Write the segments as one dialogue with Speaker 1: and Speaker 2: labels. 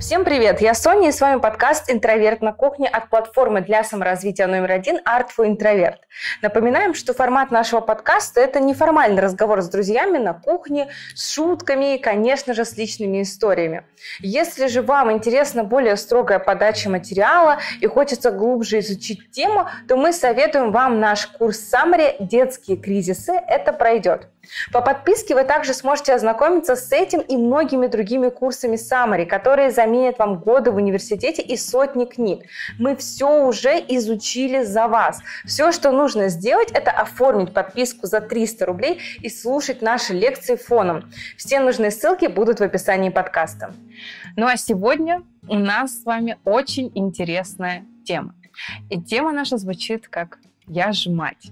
Speaker 1: Всем привет! Я Соня и с вами подкаст «Интроверт на кухне» от платформы для саморазвития номер один «Art for Introvert». Напоминаем, что формат нашего подкаста – это неформальный разговор с друзьями на кухне, с шутками и, конечно же, с личными историями. Если же вам интересна более строгая подача материала и хочется глубже изучить тему, то мы советуем вам наш курс «Саммари. Детские кризисы». Это пройдет. По подписке вы также сможете ознакомиться с этим и многими другими курсами Summary, которые заменят вам годы в университете и сотни книг. Мы все уже изучили за вас. Все, что нужно сделать, это оформить подписку за 300 рублей и слушать наши лекции фоном. Все нужные ссылки будут в описании подкаста. Ну а сегодня у нас с вами очень интересная тема. И тема наша звучит как «Я ж мать».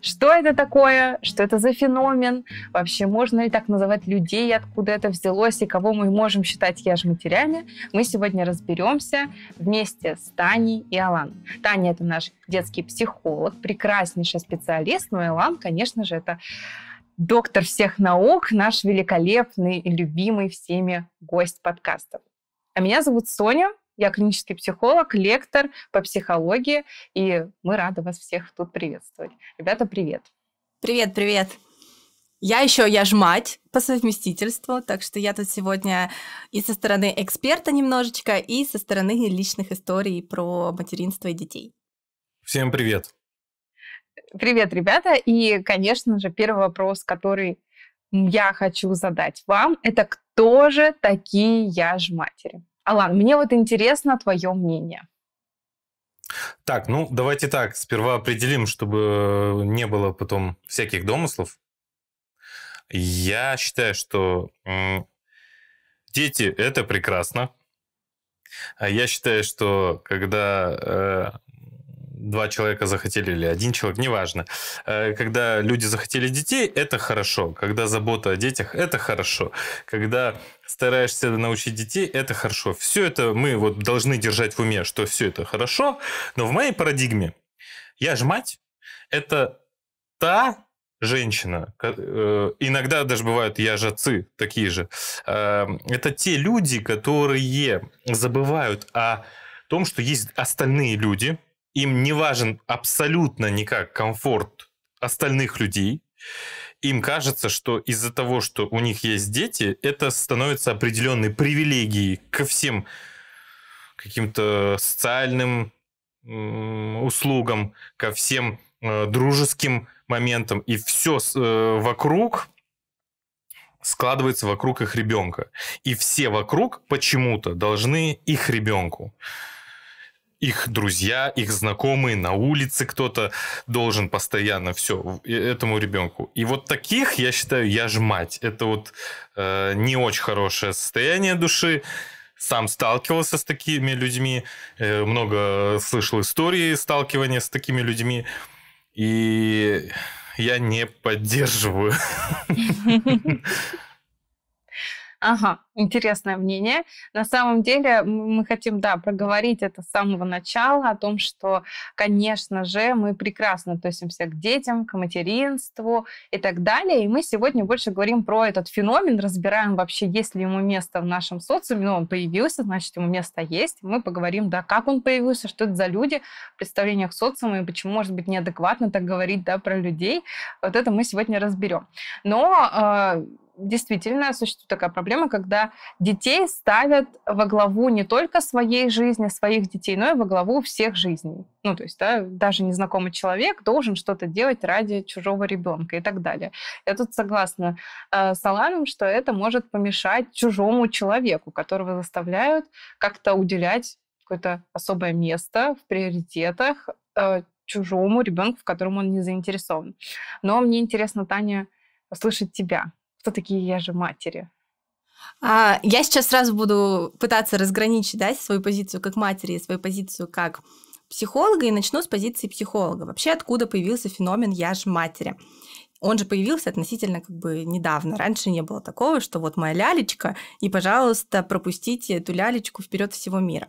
Speaker 1: Что это такое? Что это за феномен? Вообще, можно ли так называть людей, откуда это взялось и кого мы можем считать яж-матерями? Мы сегодня разберемся вместе с Таней и Алан. Таня – это наш детский психолог, прекраснейший специалист, но ну Алан, конечно же, это доктор всех наук, наш великолепный и любимый всеми гость подкастов. А меня зовут Соня, я клинический психолог, лектор по психологии, и мы рады вас всех тут приветствовать. Ребята, привет. Привет, привет.
Speaker 2: Я еще, я ж мать по совместительству, так что я тут сегодня и со стороны эксперта немножечко, и со стороны личных историй про материнство и детей.
Speaker 3: Всем привет.
Speaker 1: Привет, ребята. И, конечно же, первый вопрос, который я хочу задать вам, это кто же такие я ж матери? Алан, мне вот интересно твое мнение.
Speaker 3: Так, ну давайте так, сперва определим, чтобы э, не было потом всяких домыслов. Я считаю, что дети это прекрасно. А Я считаю, что когда э, два человека захотели или один человек, неважно. Э, когда люди захотели детей, это хорошо. Когда забота о детях, это хорошо. Когда стараешься научить детей, это хорошо. Все это мы вот должны держать в уме, что все это хорошо. Но в моей парадигме я же мать, это та женщина, э, иногда даже бывают я же отцы такие же, э, это те люди, которые забывают о том, что есть остальные люди, им не важен абсолютно никак комфорт остальных людей. Им кажется, что из-за того, что у них есть дети, это становится определенной привилегией ко всем каким-то социальным услугам, ко всем э, дружеским моментам. И все э, вокруг складывается вокруг их ребенка. И все вокруг почему-то должны их ребенку их друзья, их знакомые, на улице кто-то должен постоянно все этому ребенку. И вот таких, я считаю, я ж мать. Это вот э, не очень хорошее состояние души. Сам сталкивался с такими людьми, э, много слышал истории сталкивания с такими людьми. И я не поддерживаю.
Speaker 1: Ага интересное мнение. На самом деле мы хотим, да, проговорить это с самого начала, о том, что, конечно же, мы прекрасно относимся к детям, к материнству и так далее. И мы сегодня больше говорим про этот феномен, разбираем вообще, есть ли ему место в нашем социуме. Ну, он появился, значит, ему место есть. Мы поговорим, да, как он появился, что это за люди в представлениях социума и почему, может быть, неадекватно так говорить, да, про людей. Вот это мы сегодня разберем. Но э, действительно существует такая проблема, когда когда детей ставят во главу не только своей жизни, своих детей, но и во главу всех жизней. Ну, то есть, да, даже незнакомый человек должен что-то делать ради чужого ребенка и так далее. Я тут согласна э, с Аланом, что это может помешать чужому человеку, которого заставляют как-то уделять какое-то особое место в приоритетах э, чужому ребенку, в котором он не заинтересован. Но мне интересно, Таня, услышать тебя. Кто такие я же матери? А, я сейчас сразу буду
Speaker 2: пытаться разграничить да, свою позицию как матери и свою позицию как психолога и начну с позиции психолога. Вообще, откуда появился феномен «я же матери»? Он же появился относительно как бы недавно. Раньше не было такого, что вот моя лялечка, и, пожалуйста, пропустите эту лялечку вперед всего мира.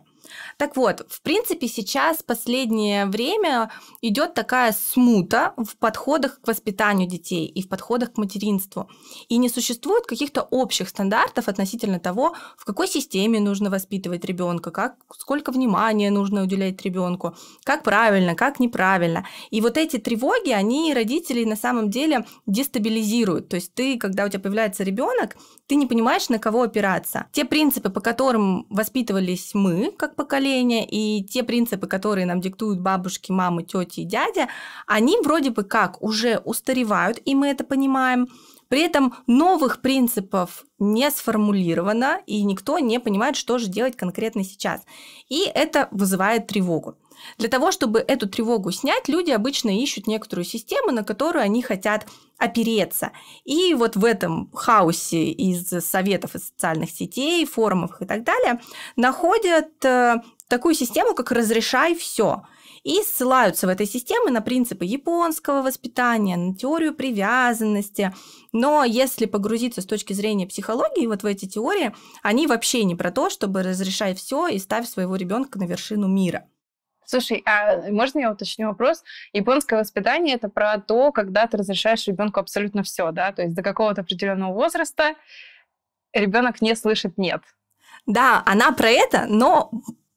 Speaker 2: Так вот, в принципе, сейчас последнее время идет такая смута в подходах к воспитанию детей и в подходах к материнству. И не существует каких-то общих стандартов относительно того, в какой системе нужно воспитывать ребенка, как, сколько внимания нужно уделять ребенку, как правильно, как неправильно. И вот эти тревоги, они родителей на самом деле дестабилизируют. То есть ты, когда у тебя появляется ребенок, ты не понимаешь, на кого опираться. Те принципы, по которым воспитывались мы, как как поколение, и те принципы, которые нам диктуют бабушки, мамы, тети и дядя, они вроде бы как уже устаревают, и мы это понимаем. При этом новых принципов не сформулировано, и никто не понимает, что же делать конкретно сейчас. И это вызывает тревогу. Для того, чтобы эту тревогу снять, люди обычно ищут некоторую систему, на которую они хотят опереться. И вот в этом хаосе из советов, из социальных сетей, форумов и так далее находят э, такую систему, как «разрешай все» и ссылаются в этой системе на принципы японского воспитания, на теорию привязанности. Но если погрузиться с точки зрения психологии вот в эти теории, они вообще не про то, чтобы
Speaker 1: разрешай все и ставь своего ребенка на вершину мира. Слушай, а можно я уточню вопрос? Японское воспитание это про то, когда ты разрешаешь ребенку абсолютно все, да, то есть до какого-то определенного возраста ребенок не слышит нет. Да, она
Speaker 2: про это, но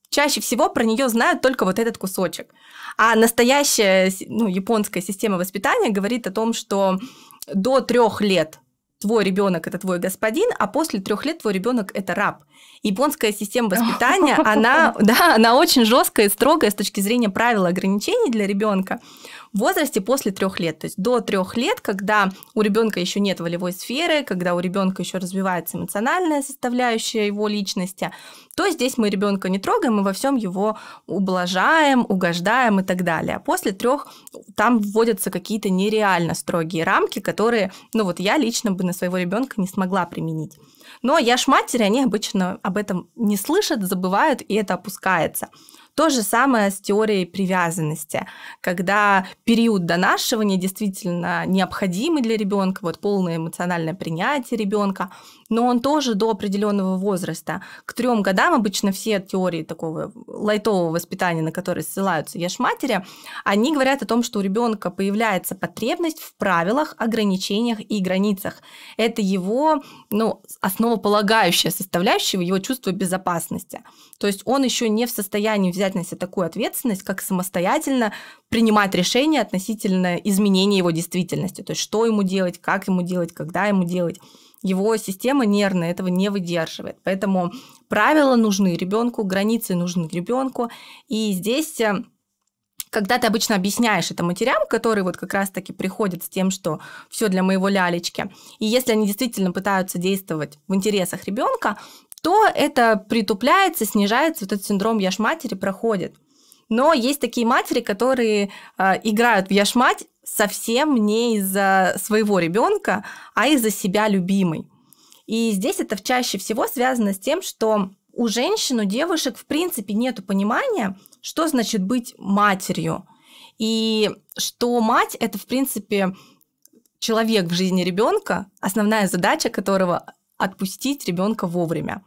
Speaker 2: чаще всего про нее знают только вот этот кусочек. А настоящая ну, японская система воспитания говорит о том, что до трех лет твой ребенок это твой господин, а после трех лет твой ребенок это раб. Японская система воспитания, она, да, она очень жесткая и строгая с точки зрения правил ограничений для ребенка в возрасте после трех лет. То есть до трех лет, когда у ребенка еще нет волевой сферы, когда у ребенка еще развивается эмоциональная составляющая его личности, то здесь мы ребенка не трогаем, мы во всем его ублажаем, угождаем и так далее. А после трех там вводятся какие-то нереально строгие рамки, которые, ну вот я лично бы на своего ребенка не смогла применить. Но я ж матери, они обычно об этом не слышат, забывают, и это опускается. То же самое с теорией привязанности, когда период донашивания действительно необходимый для ребенка, вот полное эмоциональное принятие ребенка, но он тоже до определенного возраста. К трем годам обычно все теории такого лайтового воспитания, на которые ссылаются матери, они говорят о том, что у ребенка появляется потребность в правилах, ограничениях и границах. Это его ну, основополагающая составляющая его чувства безопасности. То есть он еще не в состоянии взять на себя такую ответственность, как самостоятельно принимать решения относительно изменения его действительности. То есть что ему делать, как ему делать, когда ему делать его система нервная этого не выдерживает. Поэтому правила нужны ребенку, границы нужны ребенку. И здесь э, когда ты обычно объясняешь это матерям, которые вот как раз-таки приходят с тем, что все для моего лялечки, и если они действительно пытаются действовать в интересах ребенка, то это притупляется, снижается, вот этот синдром яшматери проходит. Но есть такие матери, которые э, играют в яшмать совсем не из-за своего ребенка, а из-за себя любимой. И здесь это чаще всего связано с тем, что у женщин, у девушек, в принципе, нет понимания, что значит быть матерью. И что мать это, в принципе, человек в жизни ребенка, основная задача которого отпустить ребенка вовремя.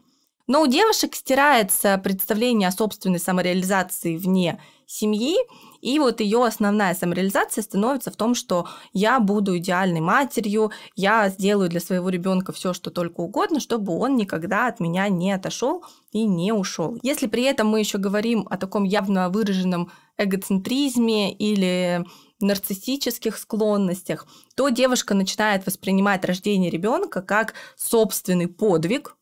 Speaker 2: Но у девушек стирается представление о собственной самореализации вне семьи, и вот ее основная самореализация становится в том, что я буду идеальной матерью, я сделаю для своего ребенка все, что только угодно, чтобы он никогда от меня не отошел и не ушел. Если при этом мы еще говорим о таком явно выраженном эгоцентризме или нарциссических склонностях, то девушка начинает воспринимать рождение ребенка как собственный подвиг,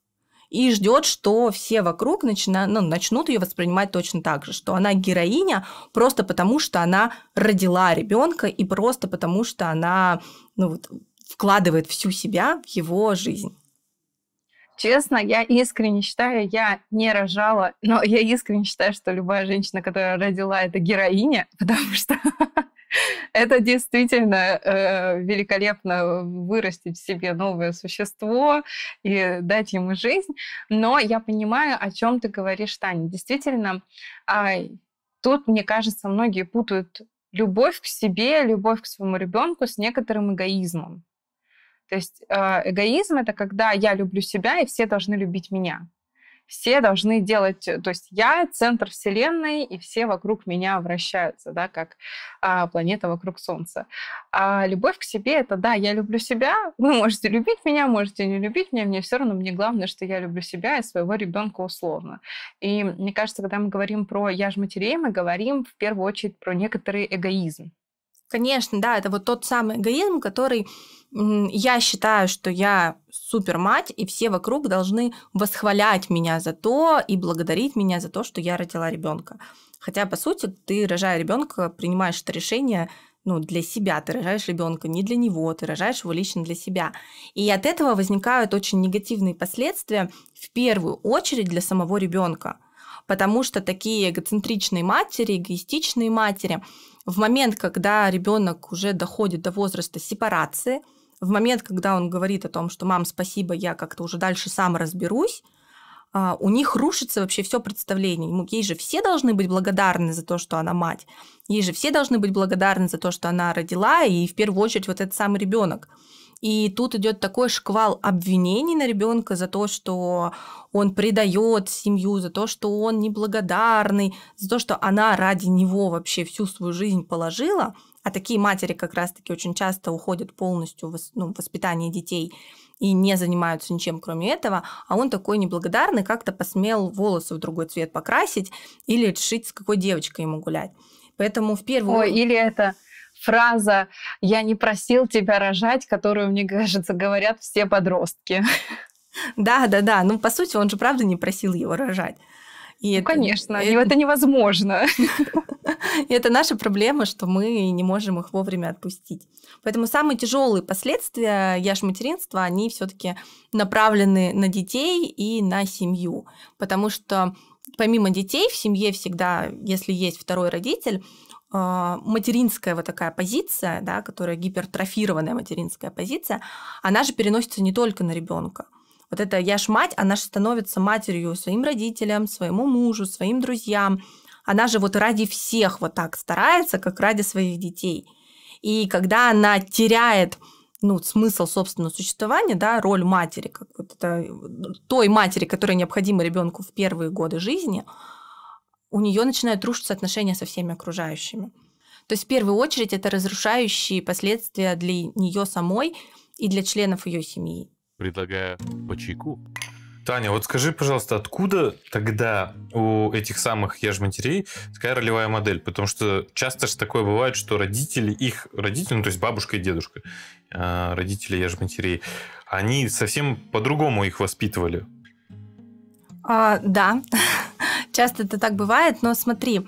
Speaker 2: и ждет, что все вокруг начина... ну, начнут ее воспринимать точно так же, что она героиня просто потому, что она родила ребенка и просто потому, что она ну, вот, вкладывает всю
Speaker 1: себя в его жизнь. Честно, я искренне считаю, я не рожала, но я искренне считаю, что любая женщина, которая родила, это героиня, потому что Это действительно э, великолепно вырастить в себе новое существо и дать ему жизнь. Но я понимаю, о чем ты говоришь, Таня. Действительно, э, тут, мне кажется, многие путают любовь к себе, любовь к своему ребенку с некоторым эгоизмом. То есть э, эгоизм это когда я люблю себя, и все должны любить меня все должны делать, э, то есть я центр Вселенной, и все вокруг меня вращаются, да, как а, планета вокруг Солнца. А любовь к себе это да, я люблю себя, вы можете любить меня, можете не любить меня, мне все равно, мне главное, что я люблю себя и своего ребенка условно. И мне кажется, когда мы говорим про я же матерей, мы говорим в первую очередь про некоторый эгоизм. Конечно, да, это вот тот самый эгоизм, который я считаю,
Speaker 2: что я супер мать, и все вокруг должны восхвалять меня за то и благодарить меня за то, что я родила ребенка. Хотя, по сути, ты, рожая ребенка, принимаешь это решение ну, для себя. Ты рожаешь ребенка не для него, ты рожаешь его лично для себя. И от этого возникают очень негативные последствия, в первую очередь для самого ребенка потому что такие эгоцентричные матери, эгоистичные матери, в момент, когда ребенок уже доходит до возраста сепарации, в момент, когда он говорит о том, что мам, спасибо, я как-то уже дальше сам разберусь, а, у них рушится вообще все представление. Ей же все должны быть благодарны за то, что она мать. Ей же все должны быть благодарны за то, что она родила, и в первую очередь вот этот самый ребенок. И тут идет такой шквал обвинений на ребенка за то, что он предает семью, за то, что он неблагодарный, за то, что она ради него вообще всю свою жизнь положила. А такие матери как раз-таки очень часто уходят полностью в ну, воспитание детей и не занимаются ничем, кроме этого, а он такой неблагодарный, как-то посмел волосы в другой цвет покрасить или решить, с какой девочкой ему гулять. Поэтому в первую... Ой, или
Speaker 1: это фраза «я не просил тебя рожать», которую, мне кажется, говорят все подростки. Да, да, да. Ну, по сути, он же правда не просил его рожать.
Speaker 2: И ну, это, конечно, это... это невозможно. И это наша проблема, что мы не можем их вовремя отпустить. Поэтому самые тяжелые последствия яш-материнства, они все-таки направлены на детей и на семью. Потому что помимо детей в семье всегда, если есть второй родитель, а, материнская вот такая позиция, да, которая гипертрофированная материнская позиция, она же переносится не только на ребенка. Вот это я ж мать, она же становится матерью своим родителям, своему мужу, своим друзьям. Она же вот ради всех вот так старается, как ради своих детей. И когда она теряет ну, смысл собственного существования, да, роль матери, как вот это, э, той матери, которая необходима ребенку в первые годы жизни, у нее начинают рушиться отношения со всеми окружающими. То есть в первую очередь это разрушающие последствия для нее самой и для членов ее семьи.
Speaker 3: Предлагаю по чайку. Таня, вот скажи, пожалуйста, откуда тогда у этих самых яжматерей такая ролевая модель? Потому что часто же такое бывает, что родители, их родители, ну то есть бабушка и дедушка, э, родители яжматерей, они совсем по-другому их воспитывали.
Speaker 2: А, да, часто это так бывает, но смотри,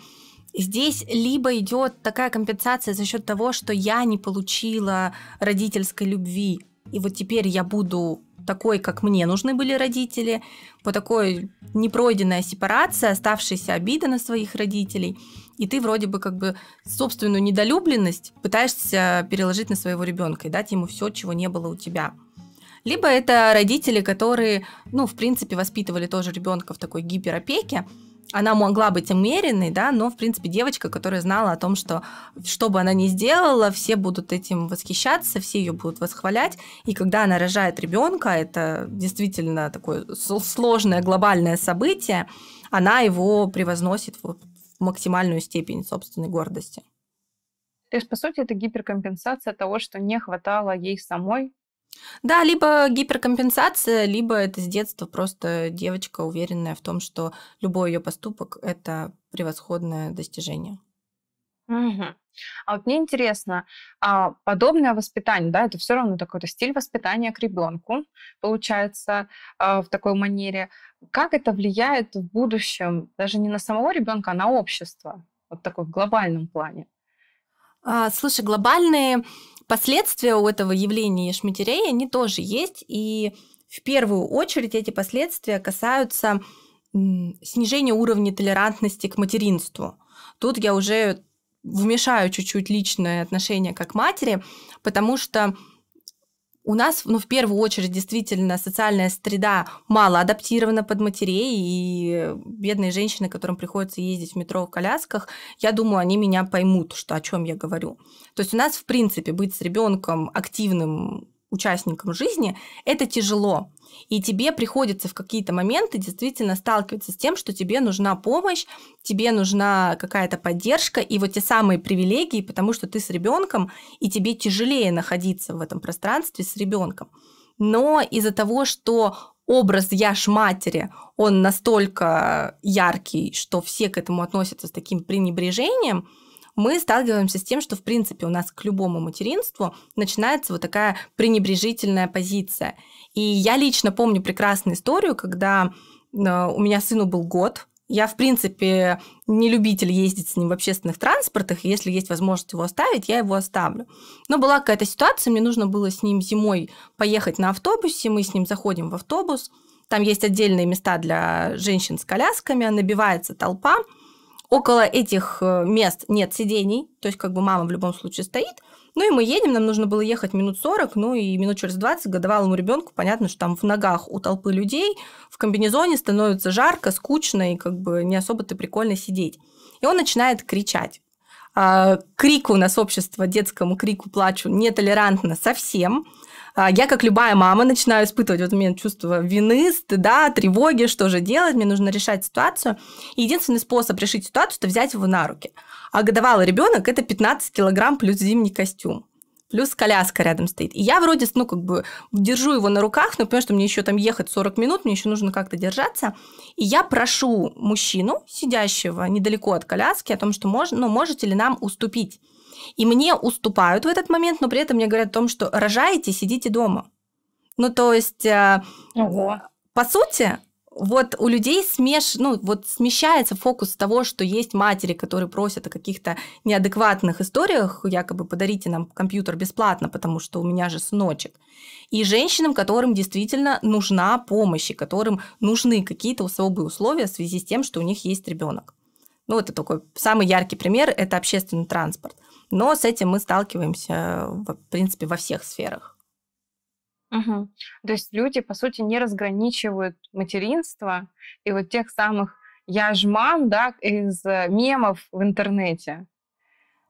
Speaker 2: Здесь либо идет такая компенсация за счет того, что я не получила родительской любви, и вот теперь я буду такой, как мне нужны были родители, по такой непройденная сепарация, оставшаяся обида на своих родителей, и ты вроде бы как бы собственную недолюбленность пытаешься переложить на своего ребенка и дать ему все, чего не было у тебя. Либо это родители, которые, ну, в принципе, воспитывали тоже ребенка в такой гиперопеке, она могла быть умеренной, да, но, в принципе, девочка, которая знала о том, что что бы она ни сделала, все будут этим восхищаться, все ее будут восхвалять. И когда она рожает ребенка, это действительно такое сложное глобальное событие, она его превозносит в максимальную степень собственной гордости.
Speaker 1: То есть, по сути, это гиперкомпенсация того, что не хватало ей самой да,
Speaker 2: либо гиперкомпенсация, либо это с детства просто девочка, уверенная в том, что любой ее поступок – это превосходное достижение.
Speaker 1: Угу. А вот мне интересно, а подобное воспитание, да, это все равно такой-то стиль воспитания к ребенку, получается, а, в такой манере. Как это влияет в будущем, даже не на самого ребенка, а на общество, вот такой в глобальном плане?
Speaker 2: А, слушай, глобальные последствия у этого явления шмитерей, они тоже есть, и в первую очередь эти последствия касаются снижения уровня толерантности к материнству. Тут я уже вмешаю чуть-чуть личное отношение как матери, потому что у нас, ну, в первую очередь, действительно, социальная среда мало адаптирована под матерей, и бедные женщины, которым приходится ездить в метро в колясках, я думаю, они меня поймут, что о чем я говорю. То есть у нас, в принципе, быть с ребенком активным участником жизни, это тяжело. И тебе приходится в какие-то моменты действительно сталкиваться с тем, что тебе нужна помощь, тебе нужна какая-то поддержка и вот те самые привилегии, потому что ты с ребенком, и тебе тяжелее находиться в этом пространстве с ребенком. Но из-за того, что образ «я ж матери», он настолько яркий, что все к этому относятся с таким пренебрежением – мы сталкиваемся с тем, что, в принципе, у нас к любому материнству начинается вот такая пренебрежительная позиция. И я лично помню прекрасную историю, когда э, у меня сыну был год, я, в принципе, не любитель ездить с ним в общественных транспортах. Если есть возможность его оставить, я его оставлю. Но была какая-то ситуация, мне нужно было с ним зимой поехать на автобусе. Мы с ним заходим в автобус. Там есть отдельные места для женщин с колясками, набивается толпа – Около этих э, мест нет сидений, то есть как бы мама в любом случае стоит. Ну и мы едем, нам нужно было ехать минут 40, ну и минут через 20 годовалому ребенку понятно, что там в ногах у толпы людей, в комбинезоне становится жарко, скучно и как бы не особо-то прикольно сидеть. И он начинает кричать. А, крику у нас общество, детскому крику, плачу нетолерантно совсем. А, я, как любая мама, начинаю испытывать вот у меня чувство вины, стыда, тревоги, что же делать, мне нужно решать ситуацию. И единственный способ решить ситуацию – это взять его на руки. А годовалый ребенок – это 15 килограмм плюс зимний костюм плюс коляска рядом стоит. И я вроде, ну, как бы держу его на руках, но понимаю, что мне еще там ехать 40 минут, мне еще нужно как-то держаться. И я прошу мужчину, сидящего недалеко от коляски, о том, что можно, ну, можете ли нам уступить и мне уступают в этот момент, но при этом мне говорят о том, что рожаете, сидите дома. Ну, то есть, э, Ого. по сути, вот у людей смеш... ну, вот смещается фокус того, что есть матери, которые просят о каких-то неадекватных историях, якобы подарите нам компьютер бесплатно, потому что у меня же сыночек. И женщинам, которым действительно нужна помощь, и которым нужны какие-то особые условия в связи с тем, что у них есть ребенок. Ну, это такой самый яркий пример, это общественный транспорт. Но с этим мы сталкиваемся, в принципе, во всех сферах.
Speaker 1: Угу. То есть люди, по сути, не разграничивают материнство и вот тех самых я ж мам, да, из э, мемов в интернете.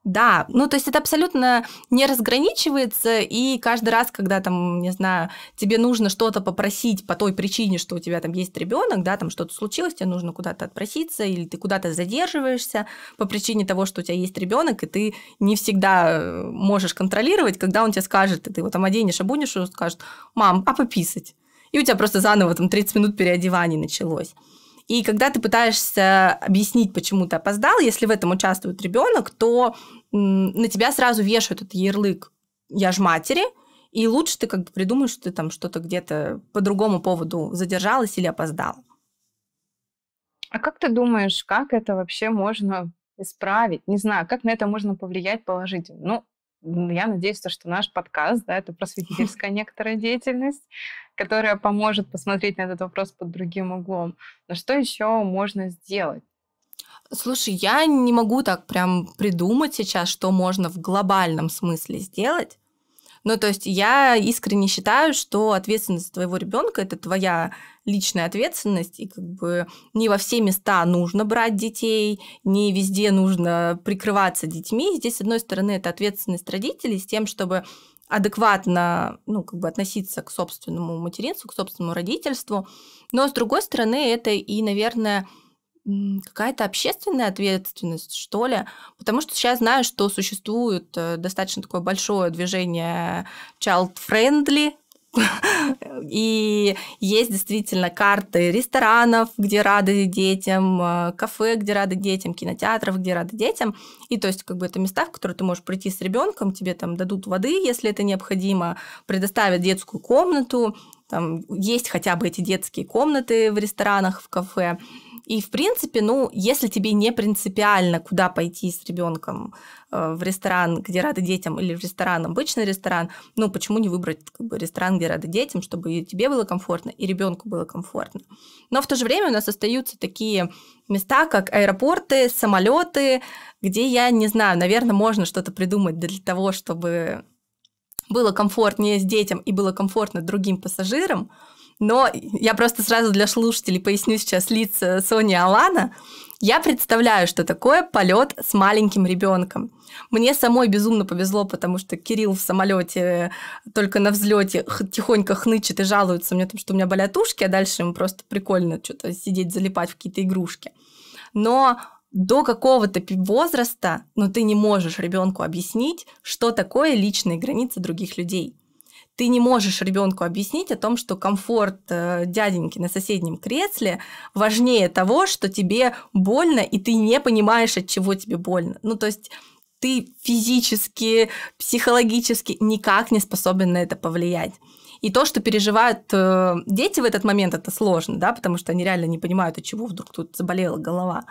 Speaker 1: Да, ну
Speaker 2: то есть это абсолютно не разграничивается, и каждый раз, когда там, не знаю, тебе нужно что-то попросить по той причине, что у тебя там есть ребенок, да, там что-то случилось, тебе нужно куда-то отпроситься, или ты куда-то задерживаешься по причине того, что у тебя есть ребенок, и ты не всегда э, можешь контролировать, когда он тебе скажет, и ты его там оденешь, обунешь, и он скажет, мам, а пописать? И у тебя просто заново там 30 минут переодевание началось. И когда ты пытаешься объяснить, почему ты опоздал, если в этом участвует ребенок, то на тебя сразу вешают этот ярлык «я ж матери», и лучше ты как бы придумаешь, что ты там что-то где-то по другому поводу задержалась или опоздал.
Speaker 1: А как ты думаешь, как это вообще можно исправить? Не знаю, как на это можно повлиять положительно? Ну, я надеюсь, что наш подкаст, да, это просветительская некоторая деятельность, которая поможет посмотреть на этот вопрос под другим углом. Но что еще можно сделать? Слушай,
Speaker 2: я не могу так прям придумать сейчас, что можно в глобальном смысле сделать, ну, то есть я искренне считаю, что ответственность твоего ребенка это твоя личная ответственность, и как бы не во все места нужно брать детей, не везде нужно прикрываться детьми. Здесь, с одной стороны, это ответственность родителей с тем, чтобы адекватно ну, как бы относиться к собственному материнству, к собственному родительству. Но, с другой стороны, это и, наверное, какая-то общественная ответственность, что ли, потому что сейчас знаю, что существует э, достаточно такое большое движение child-friendly, и есть действительно карты ресторанов, где рады детям, э, кафе, где рады детям, кинотеатров, где рады детям. И то есть как бы это места, в которые ты можешь прийти с ребенком, тебе там дадут воды, если это необходимо, предоставят детскую комнату, там есть хотя бы эти детские комнаты в ресторанах, в кафе. И, в принципе, ну, если тебе не принципиально, куда пойти с ребенком э, в ресторан, где рады детям, или в ресторан, обычный ресторан, ну, почему не выбрать как бы, ресторан, где рады детям, чтобы и тебе было комфортно, и ребенку было комфортно. Но в то же время у нас остаются такие места, как аэропорты, самолеты, где я не знаю, наверное, можно что-то придумать для того, чтобы было комфортнее с детям и было комфортно другим пассажирам, но я просто сразу для слушателей поясню сейчас лиц Сони Алана. Я представляю, что такое полет с маленьким ребенком. Мне самой безумно повезло, потому что Кирилл в самолете э, только на взлете тихонько хнычет и жалуется мне, что у меня болят ушки, а дальше ему просто прикольно что-то сидеть, залипать в какие-то игрушки. Но до какого-то возраста, ну, ты не можешь ребенку объяснить, что такое личные границы других людей ты не можешь ребенку объяснить о том, что комфорт э, дяденьки на соседнем кресле важнее того, что тебе больно, и ты не понимаешь, от чего тебе больно. Ну, то есть ты физически, психологически никак не способен на это повлиять. И то, что переживают э, дети в этот момент, это сложно, да, потому что они реально не понимают, от чего вдруг тут заболела голова.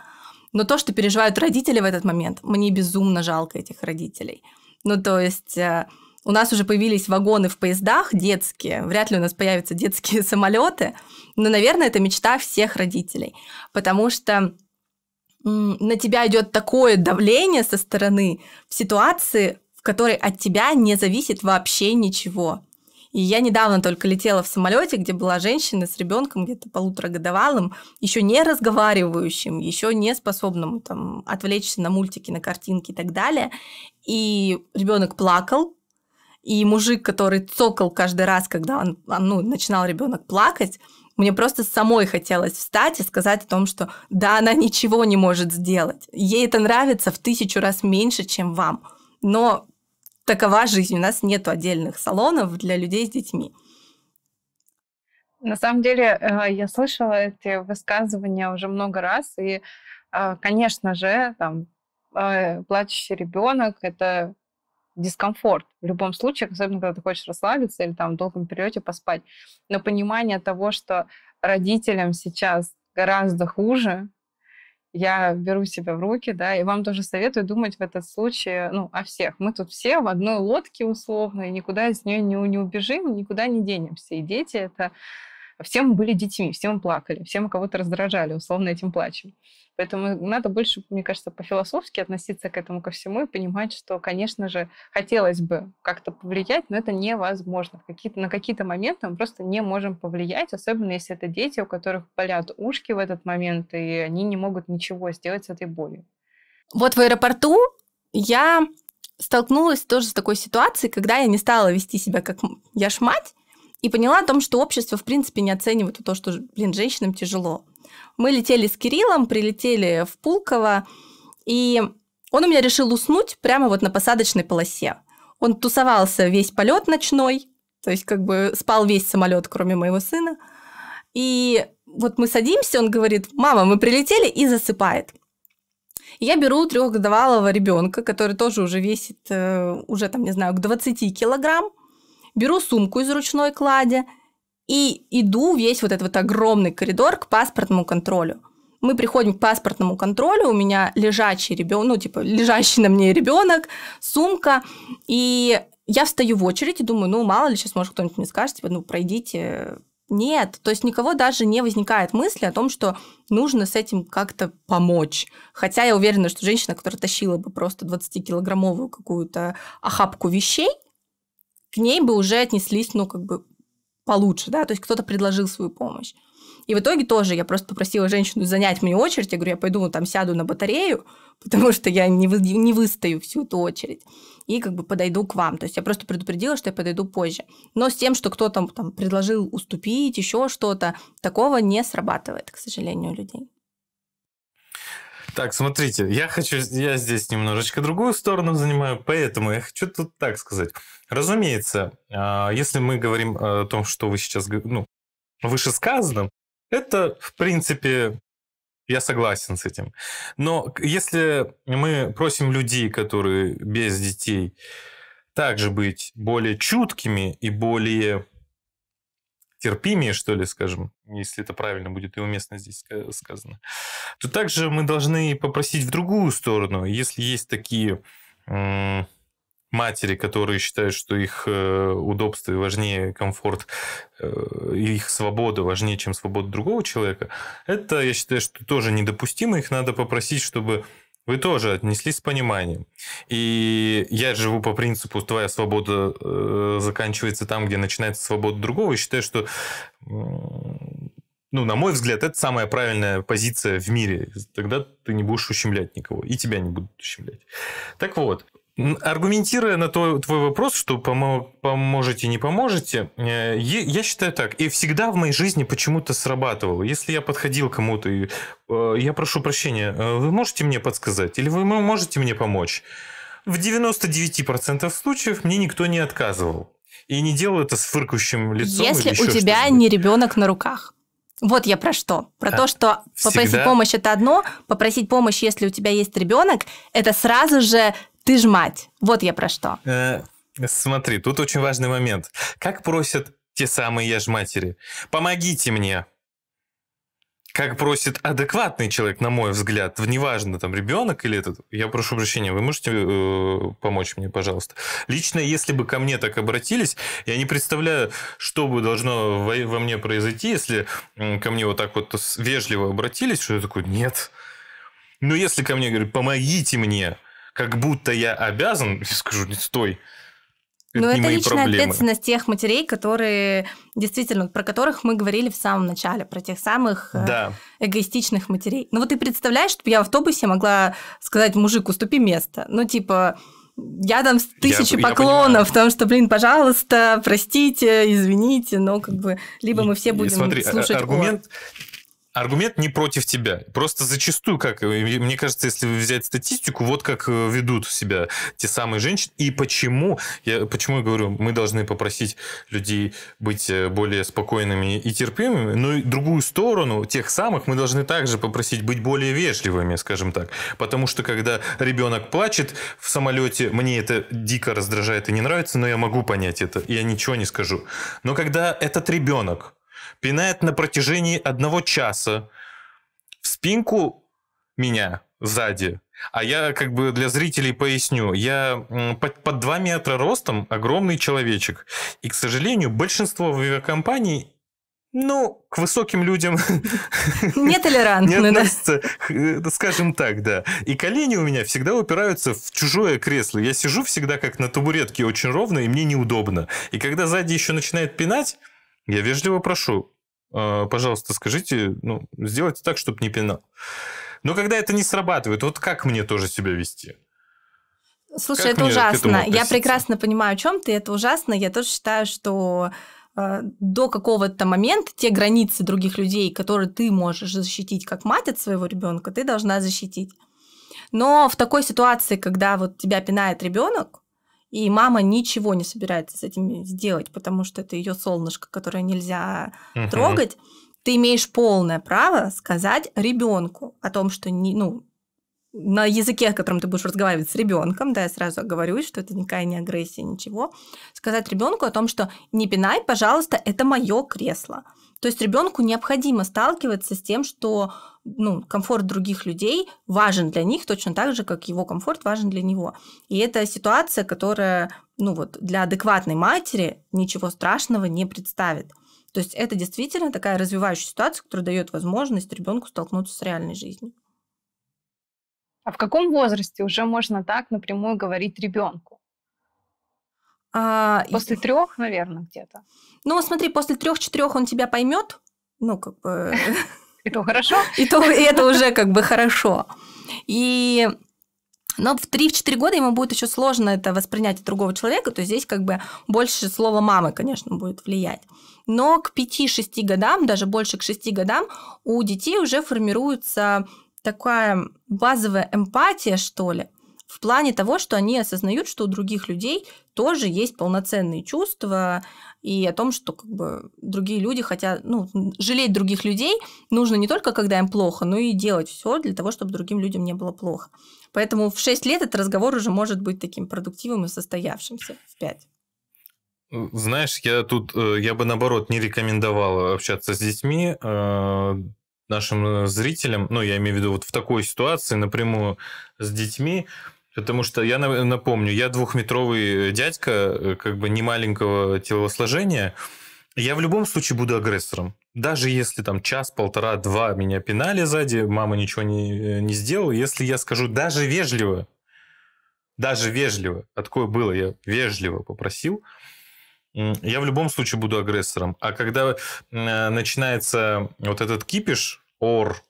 Speaker 2: Но то, что переживают родители в этот момент, мне безумно жалко этих родителей. Ну, то есть э, у нас уже появились вагоны в поездах детские, вряд ли у нас появятся детские самолеты, но, наверное, это мечта всех родителей, потому что на тебя идет такое давление со стороны в ситуации, в которой от тебя не зависит вообще ничего. И я недавно только летела в самолете, где была женщина с ребенком где-то полуторагодовалым, еще не разговаривающим, еще не способным там, отвлечься на мультики, на картинки и так далее. И ребенок плакал, и мужик, который цокал каждый раз, когда он, а, ну, начинал ребенок плакать, мне просто самой хотелось встать и сказать о том, что да, она ничего не может сделать. Ей это нравится в тысячу раз меньше, чем вам. Но такова жизнь. У нас нет отдельных салонов для людей с детьми.
Speaker 1: На самом деле, э, я слышала эти высказывания уже много раз, и, э, конечно же, там, э, плачущий ребенок – это дискомфорт в любом случае, особенно когда ты хочешь расслабиться или там в долгом периоде поспать. Но понимание того, что родителям сейчас гораздо хуже, я беру себя в руки, да, и вам тоже советую думать в этот случай, ну, о всех. Мы тут все в одной лодке условно, и никуда из нее не, не убежим, никуда не денемся. И дети — это все мы были детьми, все мы плакали, все мы кого-то раздражали, условно этим плачем. Поэтому надо больше, мне кажется, по-философски относиться к этому ко всему и понимать, что, конечно же, хотелось бы как-то повлиять, но это невозможно. Какие на какие-то моменты мы просто не можем повлиять, особенно если это дети, у которых болят ушки в этот момент, и они не могут ничего сделать с этой болью.
Speaker 2: Вот в аэропорту я столкнулась тоже с такой ситуацией, когда я не стала вести себя как я ж мать, и поняла о том, что общество, в принципе, не оценивает то, что, блин, женщинам тяжело. Мы летели с Кириллом, прилетели в Пулково, и он у меня решил уснуть прямо вот на посадочной полосе. Он тусовался весь полет ночной, то есть как бы спал весь самолет, кроме моего сына. И вот мы садимся, он говорит, мама, мы прилетели, и засыпает. я беру трехгодовалого ребенка, который тоже уже весит, э, уже там, не знаю, к 20 килограмм, беру сумку из ручной клади и иду весь вот этот вот огромный коридор к паспортному контролю. Мы приходим к паспортному контролю, у меня лежачий ребенок, ну, типа, лежащий на мне ребенок, сумка, и я встаю в очередь и думаю, ну, мало ли, сейчас, может, кто-нибудь мне скажет, типа, ну, пройдите, нет, то есть никого даже не возникает мысли о том, что нужно с этим как-то помочь. Хотя я уверена, что женщина, которая тащила бы просто 20-килограммовую какую-то охапку вещей, к ней бы уже отнеслись, ну, как бы получше, да, то есть кто-то предложил свою помощь. И в итоге тоже я просто попросила женщину занять мне очередь. Я говорю, я пойду ну, там сяду на батарею, потому что я не, вы, не выстою всю эту очередь. И как бы подойду к вам. То есть я просто предупредила, что я подойду позже. Но с тем, что кто-то там предложил уступить, еще что-то, такого не срабатывает, к сожалению, у людей.
Speaker 3: Так, смотрите, я хочу, я здесь немножечко другую сторону занимаю, поэтому я хочу тут так сказать. Разумеется, а, если мы говорим о том, что вы сейчас, ну, выше сказано, это, в принципе, я согласен с этим. Но если мы просим людей, которые без детей, также быть более чуткими и более терпимее, что ли, скажем, если это правильно будет и уместно здесь э, сказано, то также мы должны попросить в другую сторону, если есть такие матери, которые считают, что их э, удобство важнее комфорт, э, их свобода важнее, чем свобода другого человека, это, я считаю, что тоже недопустимо. Их надо попросить, чтобы вы тоже отнеслись с пониманием. И я живу по принципу, твоя свобода э, заканчивается там, где начинается свобода другого. И считаю, что, э, ну, на мой взгляд, это самая правильная позиция в мире. Тогда ты не будешь ущемлять никого, и тебя не будут ущемлять. Так вот, Аргументируя на твой, твой вопрос, что помо поможете, не поможете, э, я считаю так, и всегда в моей жизни почему-то срабатывало. Если я подходил кому-то и э, я прошу прощения, э, вы можете мне подсказать или вы можете мне помочь? В 99% случаев мне никто не отказывал. И не делал это с фыркающим лицом. Если у тебя
Speaker 2: не ребенок на руках. Вот я про что. Про а, то, что всегда? попросить помощь это одно, попросить помощь, если у тебя есть ребенок, это сразу же ты ж мать. Вот я про что.
Speaker 3: Э, смотри, тут очень важный момент. Как просят те самые я ж матери? Помогите мне. Как просит адекватный человек, на мой взгляд, в неважно, там, ребенок или этот, я прошу прощения, вы можете э, помочь мне, пожалуйста? Лично, если бы ко мне так обратились, я не представляю, что бы должно во, во мне произойти, если ко мне вот так вот вежливо обратились, что я такой, нет. Но если ко мне говорят, помогите мне, как будто я обязан, скажу, не стой,
Speaker 2: это Но не это личная проблемы. ответственность тех матерей, которые действительно, про которых мы говорили в самом начале, про тех самых э, да. эгоистичных матерей. Ну вот ты представляешь, чтобы я в автобусе могла сказать мужику, уступи место. Ну типа, я там тысячи я, поклонов, я потому что, блин, пожалуйста, простите, извините, но как бы либо мы все будем смотри, слушать. А, а, аргумент, о
Speaker 3: аргумент не против тебя. Просто зачастую, как мне кажется, если взять статистику, вот как э, ведут себя те самые женщины и почему я почему я говорю, мы должны попросить людей быть э, более спокойными и терпимыми, но и другую сторону тех самых мы должны также попросить быть более вежливыми, скажем так, потому что когда ребенок плачет в самолете, мне это дико раздражает и не нравится, но я могу понять это, и я ничего не скажу. Но когда этот ребенок пинает на протяжении одного часа в спинку меня сзади. А я как бы для зрителей поясню. Я под, под 2 метра ростом огромный человечек. И, к сожалению, большинство в авиакомпаний
Speaker 2: ну, к
Speaker 3: высоким людям...
Speaker 2: Нетолерантно, да.
Speaker 3: Э, скажем так, да. И колени у меня всегда упираются в чужое кресло. Я сижу всегда как на табуретке очень ровно, и мне неудобно. И когда сзади еще начинает пинать, я вежливо прошу, а, пожалуйста, скажите, ну, сделайте так, чтобы не пинал. Но когда это не срабатывает, вот как мне тоже себя вести?
Speaker 2: Слушай, как это ужасно. Я прекрасно понимаю, о чем ты. Это ужасно. Я тоже считаю, что а, до какого-то момента те границы других людей, которые ты можешь защитить как мать от своего ребенка, ты должна защитить. Но в такой ситуации, когда вот тебя пинает ребенок, и мама ничего не собирается с этим сделать, потому что это ее солнышко, которое нельзя
Speaker 1: угу. трогать.
Speaker 2: Ты имеешь полное право сказать ребенку о том, что не, ну, на языке, о котором ты будешь разговаривать с ребенком, да, я сразу говорю, что это никакая не агрессия, ничего, сказать ребенку о том, что не пинай, пожалуйста, это мое кресло. То есть ребенку необходимо сталкиваться с тем, что ну, комфорт других людей важен для них точно так же, как его комфорт важен для него. И это ситуация, которая ну вот, для адекватной матери ничего страшного не представит. То есть это действительно такая развивающая ситуация, которая дает возможность ребенку столкнуться с реальной жизнью.
Speaker 1: А в каком возрасте уже можно так напрямую говорить ребенку? А, после и... трех, наверное, где-то. Ну, смотри, после трех-четырех
Speaker 2: он тебя поймет. Ну, как бы.
Speaker 1: И то хорошо. И то это уже как бы
Speaker 2: хорошо. И но в 3-4 года ему будет еще сложно это воспринять от другого человека, то здесь как бы больше слова мамы, конечно, будет влиять. Но к 5-6 годам, даже больше к 6 годам, у детей уже формируется такая базовая эмпатия, что ли, в плане того, что они осознают, что у других людей тоже есть полноценные чувства, и о том, что как бы другие люди хотят, ну, жалеть других людей нужно не только, когда им плохо, но и делать все для того, чтобы другим людям не было плохо. Поэтому в 6 лет этот разговор уже может быть таким продуктивным и состоявшимся в 5.
Speaker 3: Знаешь, я тут, э, я бы наоборот не рекомендовал общаться с детьми, э, нашим э, зрителям, ну, я имею в виду вот в такой ситуации напрямую с детьми, Потому что я напомню, я двухметровый э, дядька, э, как бы не маленького телосложения. Я в любом случае буду агрессором. Даже если там час, полтора, два меня пинали сзади, мама ничего не, э, не сделала, если я скажу даже вежливо, даже вежливо, а такое было, я вежливо попросил, я в любом случае буду агрессором. А когда начинается вот этот кипиш, ор,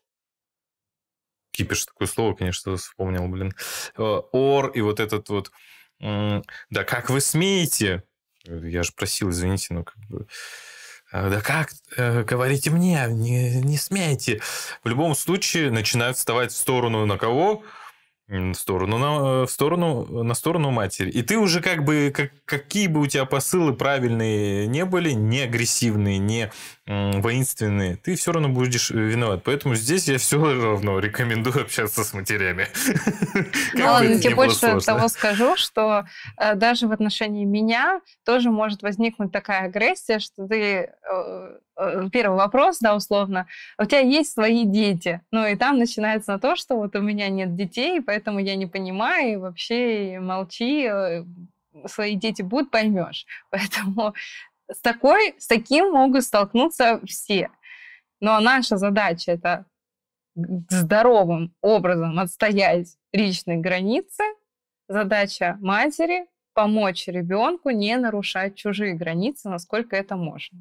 Speaker 3: кипиш, такое слово, конечно, вспомнил, блин, э, ор и вот этот вот, да как вы смеете, я же просил, извините, но как бы, э, да как, э, говорите мне, не, не смейте. В любом случае начинают вставать в сторону на кого? в сторону на в сторону на сторону матери и ты уже как бы как, какие бы у тебя посылы правильные не были не агрессивные не воинственные, ты все равно будешь э, виноват. Поэтому здесь я все равно рекомендую общаться с матерями. Ну ладно, тебе больше того
Speaker 1: скажу, что э, даже в отношении меня тоже может возникнуть такая агрессия, что ты э, первый вопрос, да, условно, у тебя есть свои дети, ну и там начинается на то, что вот у меня нет детей, поэтому я не понимаю, и вообще молчи, свои дети будут, поймешь. Поэтому с, такой, с таким могут столкнуться все. Но наша задача это здоровым образом отстоять личные границы. Задача матери помочь ребенку не нарушать чужие границы, насколько это можно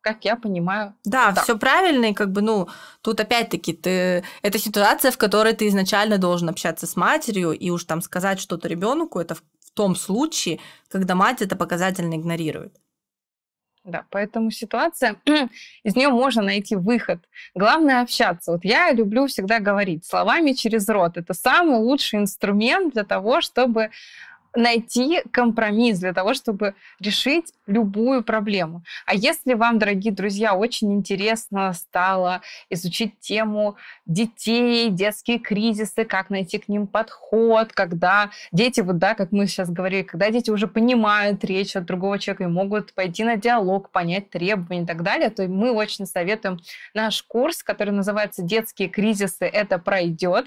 Speaker 1: как я понимаю. Да, да. все
Speaker 2: правильно, и как бы, ну,
Speaker 1: тут опять-таки ты... это ситуация, в
Speaker 2: которой ты изначально должен общаться с матерью, и уж там сказать что-то ребенку, это в том случае,
Speaker 1: когда мать это показательно игнорирует. Да, поэтому ситуация, из нее можно найти выход. Главное общаться. Вот я люблю всегда говорить словами через рот. Это самый лучший инструмент для того, чтобы найти компромисс для того, чтобы решить любую проблему. А если вам, дорогие друзья, очень интересно стало изучить тему детей, детские кризисы, как найти к ним подход, когда дети, вот да, как мы сейчас говорили, когда дети уже понимают речь от другого человека и могут пойти на диалог, понять требования и так далее, то мы очень советуем наш курс, который называется «Детские кризисы. Это пройдет»,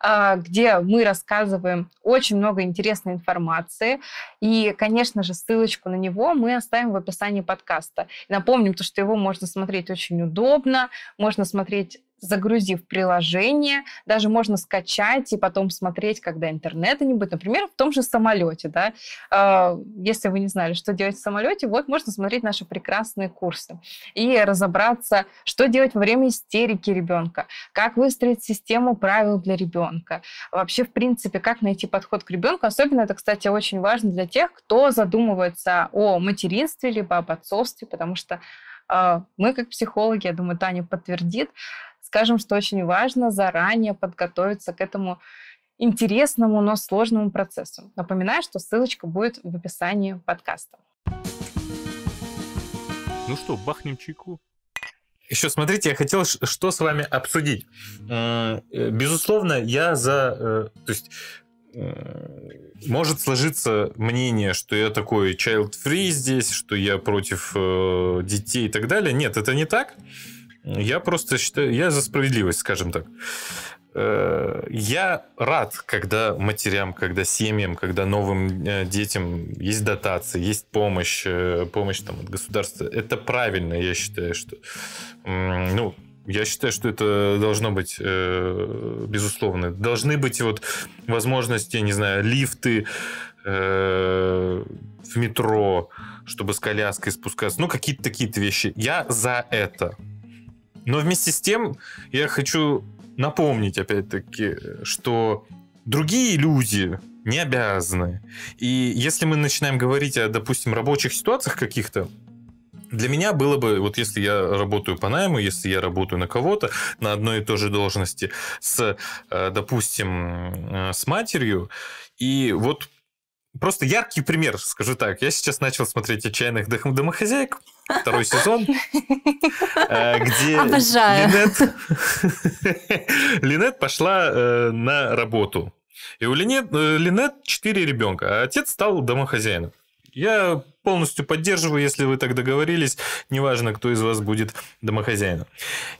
Speaker 1: а, где мы рассказываем очень много интересной информации информации. И, конечно же, ссылочку на него мы оставим в описании подкаста. напомним то, что его можно смотреть очень удобно, можно смотреть загрузив приложение, даже можно скачать и потом смотреть, когда интернета не будет, например, в том же самолете, да, а, если вы не знали, что делать в самолете, вот можно смотреть наши прекрасные курсы и разобраться, что делать во время истерики ребенка, как выстроить систему правил для ребенка, вообще, в принципе, как найти подход к ребенку, особенно это, кстати, очень важно для тех, кто задумывается о материнстве либо об отцовстве, потому что а, мы как психологи, я думаю, Таня подтвердит, скажем, что очень важно заранее подготовиться к этому интересному, но сложному процессу. Напоминаю, что ссылочка будет в описании подкаста.
Speaker 3: Ну что, бахнем чайку? Еще смотрите, я хотел что с вами обсудить. Э, безусловно, я за... Э, то есть может сложиться мнение, что я такой child-free здесь, что я против э, детей и так далее. Нет, это не так. Я просто считаю, я за справедливость, скажем так. Э, я рад, когда матерям, когда семьям, когда новым э, детям есть дотации, есть помощь, э, помощь там от государства. Это правильно, я считаю, что... Ну, я считаю, что это должно быть э, безусловно. Должны быть вот возможности, не знаю, лифты э, в метро, чтобы с коляской спускаться. Ну, какие-то такие-то вещи. Я за это. Но вместе с тем я хочу напомнить, опять-таки, что другие люди не обязаны. И если мы начинаем говорить о, допустим, рабочих ситуациях каких-то, для меня было бы, вот если я работаю по найму, если я работаю на кого-то, на одной и той же должности, с, э, допустим, э, с матерью, и вот просто яркий пример, скажу так. Я сейчас начал смотреть «Отчаянных домохозяек», второй сезон, э, где Линет пошла э, на работу. И у э, Линет, Линет 4 ребенка, а отец стал домохозяином. Я полностью поддерживаю, если вы так договорились. Неважно, кто из вас будет домохозяином.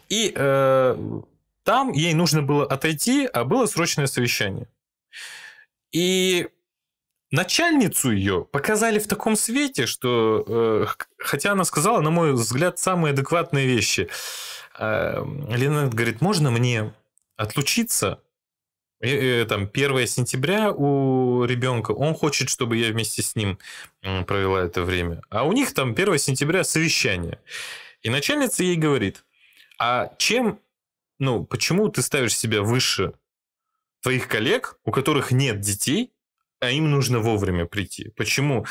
Speaker 3: И э, там ей нужно было отойти, а было срочное совещание. И начальницу ее показали в таком свете, что, э, хотя она сказала, на мой взгляд, самые адекватные вещи. А, Леонард говорит, можно мне отлучиться? Там 1 сентября у ребенка, он хочет, чтобы я вместе с ним провела это время. А у них там 1 сентября совещание. И начальница ей говорит, а чем, ну, почему ты ставишь себя выше твоих коллег, у которых нет детей, а им нужно вовремя прийти. Почему?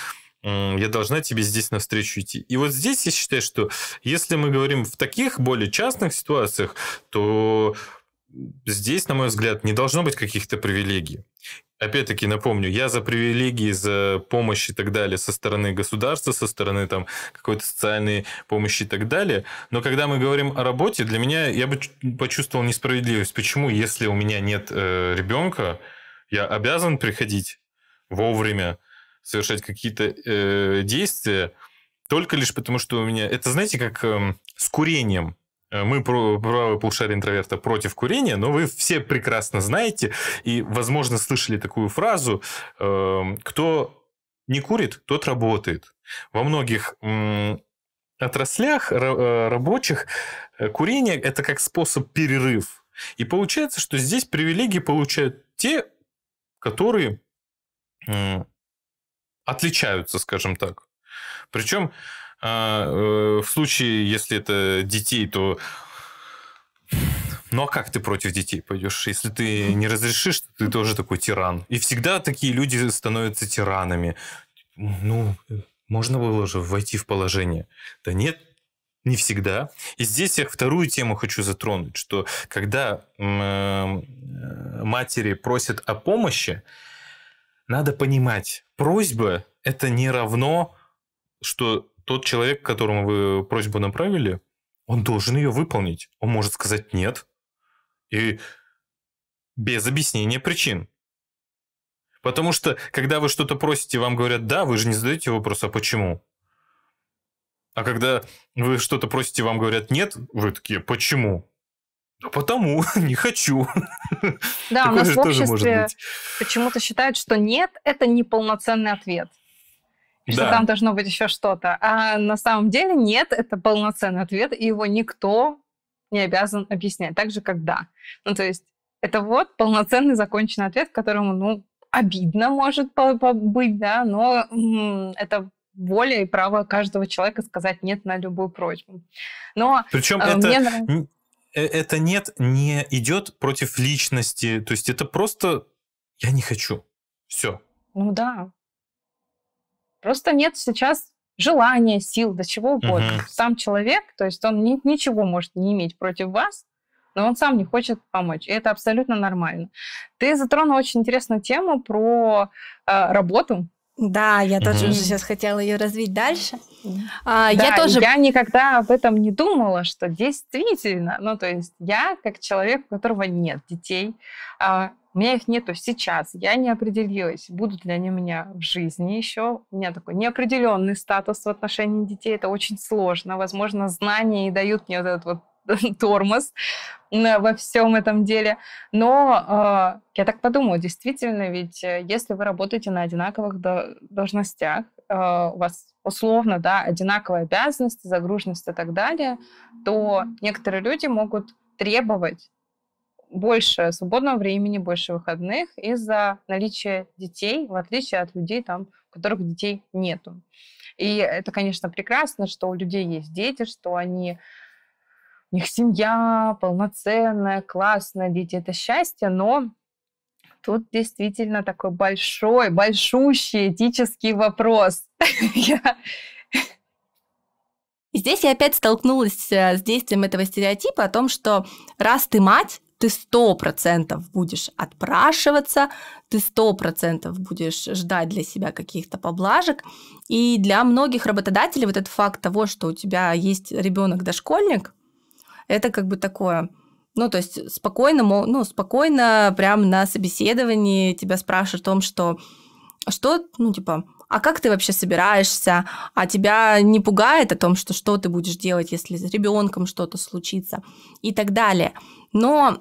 Speaker 3: я должна тебе здесь навстречу идти. И вот здесь я считаю, что если мы говорим в таких более частных ситуациях, то здесь, на мой взгляд, не должно быть каких-то привилегий. Опять-таки напомню, я за привилегии, за помощь и так далее со стороны государства, со стороны там какой-то социальной помощи и так далее. Но когда мы говорим о работе, для меня я бы почувствовал несправедливость. Почему, если у меня нет э, ребенка, я обязан приходить вовремя, совершать какие-то э, действия, только лишь потому, что у меня... Это, знаете, как э, с курением. Э, мы про правое полушарие интроверта против курения, но вы все прекрасно знаете и, возможно, слышали такую фразу, э, кто не курит, тот работает. Во многих э, отраслях рабочих э, курение – это как способ перерыв. И получается, что здесь привилегии получают те, которые отличаются, скажем так. Причем а, э, в случае, если это детей, то ну а как ты против детей пойдешь? Если ты не разрешишь, то ты тоже такой тиран. И всегда такие люди становятся тиранами. Ну, можно было же войти в положение. Да нет, не всегда. И здесь я вторую тему хочу затронуть, что когда э, матери просят о помощи, надо понимать, просьба – это не равно, что тот человек, которому вы просьбу направили, он должен ее выполнить. Он может сказать «нет», и без объяснения причин. Потому что, когда вы что-то просите, вам говорят «да», вы же не задаете вопрос «а почему?». А когда вы что-то просите, вам говорят «нет», вы такие «почему?». А Потому не хочу.
Speaker 1: Да, у нас в обществе почему-то считают, что нет, это неполноценный ответ. Что да. там должно быть еще что-то. А на самом деле нет, это полноценный ответ, и его никто не обязан объяснять. Так же, как да. Ну, то есть это вот полноценный законченный ответ, которому, ну, обидно может быть, да, но это воля и право каждого человека сказать нет на любую просьбу. Но Причем э, а, это... Мне нравится
Speaker 3: Э, это нет, не идет против личности. То есть это просто я не хочу. Все.
Speaker 1: Ну да. Просто нет сейчас желания, сил, до чего угодно. Угу. Сам человек, то есть он ни, ничего может не иметь против вас, но он сам не хочет помочь. И это абсолютно нормально. Ты затронула очень интересную тему про э, работу, да, я тоже mm-hmm. сейчас хотела ее развить дальше. А, да, я тоже. Я никогда об этом не думала, что действительно, ну то есть я как человек, у которого нет детей, а, у меня их нету сейчас, я не определилась, будут ли они у меня в жизни еще. У меня такой неопределенный статус в отношении детей, это очень сложно. Возможно, знания и дают мне вот этот вот тормоз во всем этом деле. Но э, я так подумала, действительно, ведь э, если вы работаете на одинаковых должностях, э, у вас условно да, одинаковые обязанности, загруженность и так далее, то некоторые люди могут требовать больше свободного времени, больше выходных из-за наличия детей, в отличие от людей, там, у которых детей нету. И это, конечно, прекрасно, что у людей есть дети, что они у них семья полноценная, классная, дети – это счастье, но тут действительно такой большой, большущий этический вопрос. Здесь я опять столкнулась
Speaker 2: э, с действием этого стереотипа о том, что раз ты мать, ты сто процентов будешь отпрашиваться, ты сто процентов будешь ждать для себя каких-то поблажек. И для многих работодателей вот этот факт того, что у тебя есть ребенок дошкольник, это как бы такое. Ну, то есть спокойно, ну, спокойно, прям на собеседовании тебя спрашивают о том, что, что, ну, типа, а как ты вообще собираешься? А тебя не пугает о том, что что ты будешь делать, если с ребенком что-то случится и так далее. Но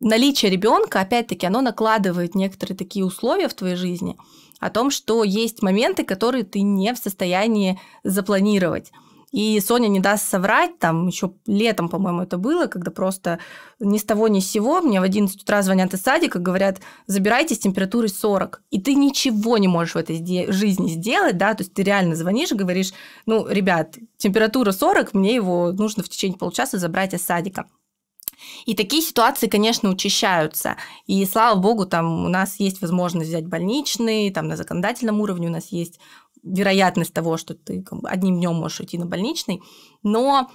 Speaker 2: наличие ребенка, опять-таки, оно накладывает некоторые такие условия в твоей жизни о том, что есть моменты, которые ты не в состоянии запланировать. И Соня не даст соврать, там еще летом, по-моему, это было, когда просто ни с того ни с сего мне в 11 утра звонят из садика, говорят, забирайте с температурой 40. И ты ничего не можешь в этой жизни сделать, да, то есть ты реально звонишь и говоришь, ну, ребят, температура 40, мне его нужно в течение получаса забрать из садика. И такие ситуации, конечно, учащаются. И слава богу, там у нас есть возможность взять больничные, там на законодательном уровне у нас есть вероятность того, что ты одним днем можешь уйти на больничный, но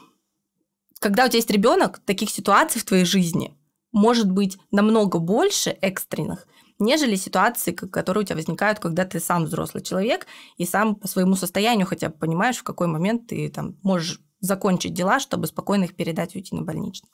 Speaker 2: когда у тебя есть ребенок, таких ситуаций в твоей жизни может быть намного больше экстренных, нежели ситуации, которые у тебя возникают, когда ты сам взрослый человек и сам по своему состоянию хотя бы понимаешь, в какой момент ты там можешь закончить дела, чтобы спокойно их передать и уйти на больничный.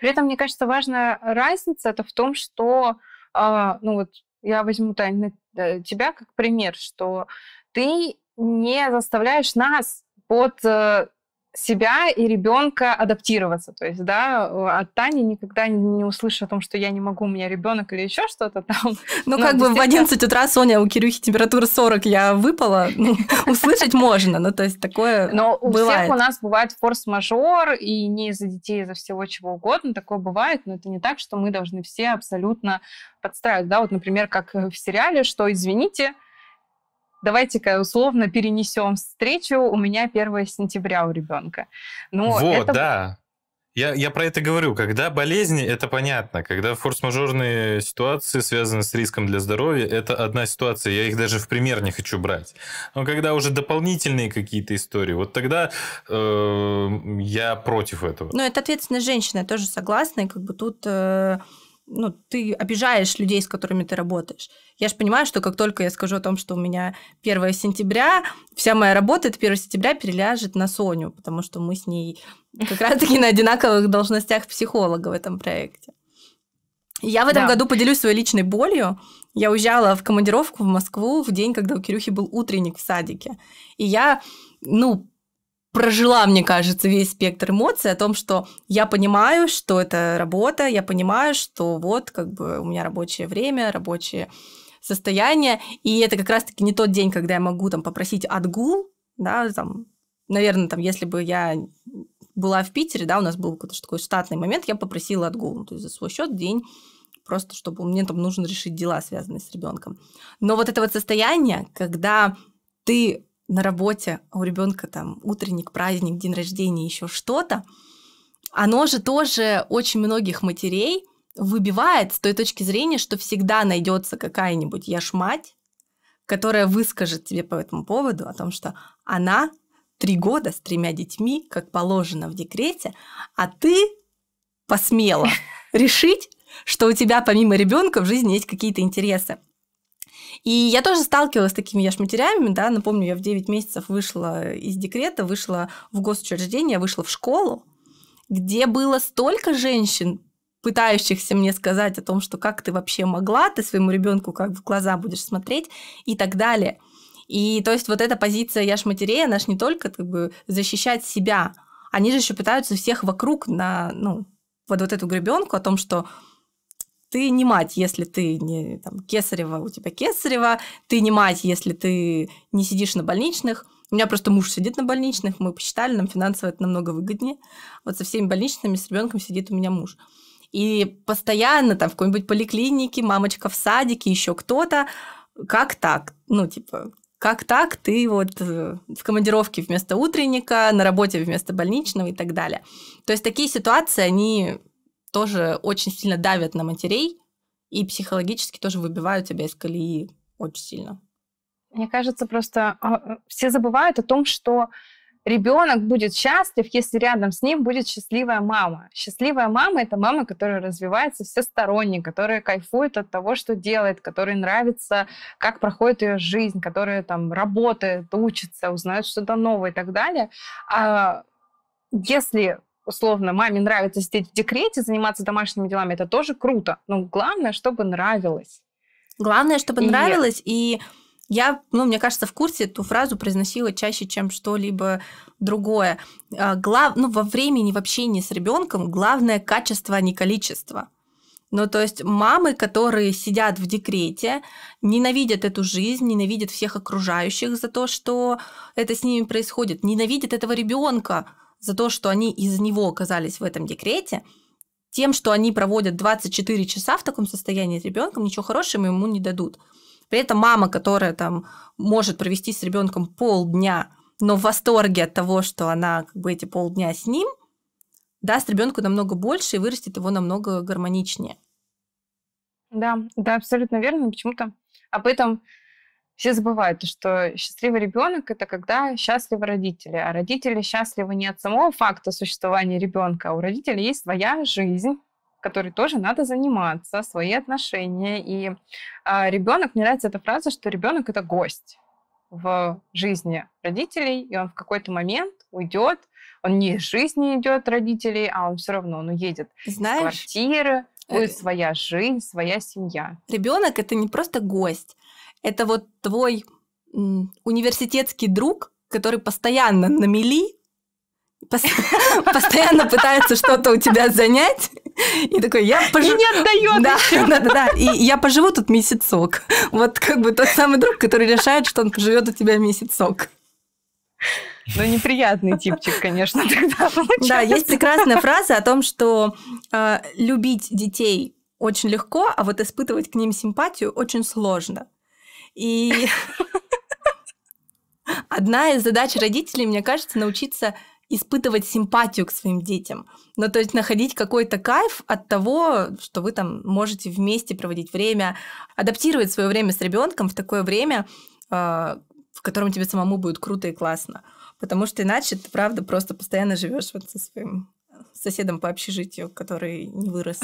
Speaker 1: При этом, мне кажется, важная разница это в том, что, а, ну вот я возьму Тань, э, тебя как пример, что ты не заставляешь нас под э, себя и ребенка адаптироваться. То есть, да, от Тани никогда не услышу о том, что я не могу, у меня ребенок или еще что-то там. Ну, ну как бы в 11
Speaker 2: утра, Соня, у Кирюхи температура 40, я выпала. Услышать можно, ну, то есть такое Но у всех у
Speaker 1: нас бывает форс-мажор, и не из-за детей, а из-за всего чего угодно, такое бывает, но это не так, что мы должны все абсолютно подстраивать. Да, вот, например, как в сериале, что, извините, давайте-ка условно перенесем встречу, у меня 1 сентября у ребенка. Ну, вот, это... да.
Speaker 3: Я, я про это говорю. Когда болезни, это понятно. Когда форс-мажорные ситуации связаны с риском для здоровья, это одна ситуация. Я их даже в пример не хочу брать. Но когда уже дополнительные какие-то истории, вот тогда э, я
Speaker 2: против этого. Ну это ответственность женщины, я тоже согласна. И как бы тут... Э ну, ты обижаешь людей, с которыми ты работаешь. Я же понимаю, что как только я скажу о том, что у меня 1 сентября, вся моя работа это 1 сентября переляжет на Соню, потому что мы с ней как раз-таки на одинаковых должностях психолога в этом проекте. Я в этом да. году поделюсь своей личной болью. Я уезжала в командировку в Москву в день, когда у Кирюхи был утренник в садике. И я, ну, прожила, мне кажется, весь спектр эмоций о том, что я понимаю, что это работа, я понимаю, что вот как бы у меня рабочее время, рабочее состояние, и это как раз-таки не тот день, когда я могу там попросить отгул, да, там, наверное, там, если бы я была в Питере, да, у нас был какой-то такой штатный момент, я попросила отгул, ну, то есть за свой счет день просто чтобы мне там нужно решить дела, связанные с ребенком. Но вот это вот состояние, когда ты на работе, а у ребенка там утренник, праздник, день рождения, еще что-то, оно же тоже очень многих матерей выбивает с той точки зрения, что всегда найдется какая-нибудь я мать, которая выскажет тебе по этому поводу о том, что она три года с тремя детьми, как положено в декрете, а ты посмела решить, что у тебя помимо ребенка в жизни есть какие-то интересы. И я тоже сталкивалась с такими я да, напомню, я в 9 месяцев вышла из декрета, вышла в госучреждение, вышла в школу, где было столько женщин, пытающихся мне сказать о том, что как ты вообще могла, ты своему ребенку как в глаза будешь смотреть и так далее. И то есть вот эта позиция я ж матерей, она же не только как бы защищать себя, они же еще пытаются всех вокруг на, ну, вот, вот эту гребенку о том, что ты не мать, если ты не там, кесарева, у тебя кесарева, ты не мать, если ты не сидишь на больничных. У меня просто муж сидит на больничных, мы посчитали, нам финансово это намного выгоднее. Вот со всеми больничными с ребенком сидит у меня муж. И постоянно там в какой-нибудь поликлинике, мамочка в садике, еще кто-то. Как так? Ну, типа, как так ты вот э, в командировке вместо утренника, на работе вместо больничного и так далее. То есть такие ситуации, они тоже очень сильно давят на матерей и психологически тоже выбивают тебя из колеи очень сильно.
Speaker 1: Мне кажется, просто а, а, все забывают о том, что ребенок будет счастлив, если рядом с ним будет счастливая мама. Счастливая мама — это мама, которая развивается всесторонне, которая кайфует от того, что делает, которой нравится, как проходит ее жизнь, которая там работает, учится, узнает что-то новое и так далее. А если условно, маме нравится сидеть в декрете, заниматься домашними делами, это тоже круто. Но главное, чтобы нравилось. Главное, чтобы и... нравилось,
Speaker 2: и я, ну, мне кажется, в курсе эту фразу произносила чаще, чем что-либо другое. А, глав... Ну, во времени в общении с ребенком главное качество, а не количество. Ну, то есть мамы, которые сидят в декрете, ненавидят эту жизнь, ненавидят всех окружающих за то, что это с ними происходит, ненавидят этого ребенка, за то, что они из него оказались в этом декрете, тем, что они проводят 24 часа в таком состоянии с ребенком, ничего хорошего ему не дадут. При этом мама, которая там может провести с ребенком полдня, но в восторге от того, что она как бы эти полдня с ним, даст ребенку намного больше и вырастет его намного гармоничнее.
Speaker 1: Да, да, абсолютно верно. Почему-то об этом все забывают, что счастливый ребенок это когда счастливы родители, а родители счастливы не от самого факта существования ребенка, а у родителей есть своя жизнь которой тоже надо заниматься, свои отношения. И а, ребенок, мне нравится эта фраза, что ребенок это гость в жизни родителей, и он в какой-то момент уйдет, он не из жизни идет родителей, а он все равно, он уедет Знаешь, из квартиры, будет э, своя жизнь, своя семья. Ребенок это не просто гость, это вот твой
Speaker 2: университетский друг, который постоянно на мели, постоянно пытается что-то у тебя занять. И такой, я поживу... И не отдает да, да, да, да. И я поживу тут месяцок. Вот как бы тот самый друг, который решает, что он поживет у тебя месяцок. Ну, неприятный типчик, конечно, тогда получается. Да, есть прекрасная фраза о том, что э, любить детей очень легко, а вот испытывать к ним симпатию очень сложно. И одна из задач родителей, мне кажется, научиться испытывать симпатию к своим детям. Ну, то есть находить какой-то кайф от того, что вы там можете вместе проводить время, адаптировать свое время с ребенком в такое время, а, в котором тебе самому будет круто и классно. Потому что иначе ты, правда, просто постоянно живешь вот со своим э, соседом по общежитию, который не вырос.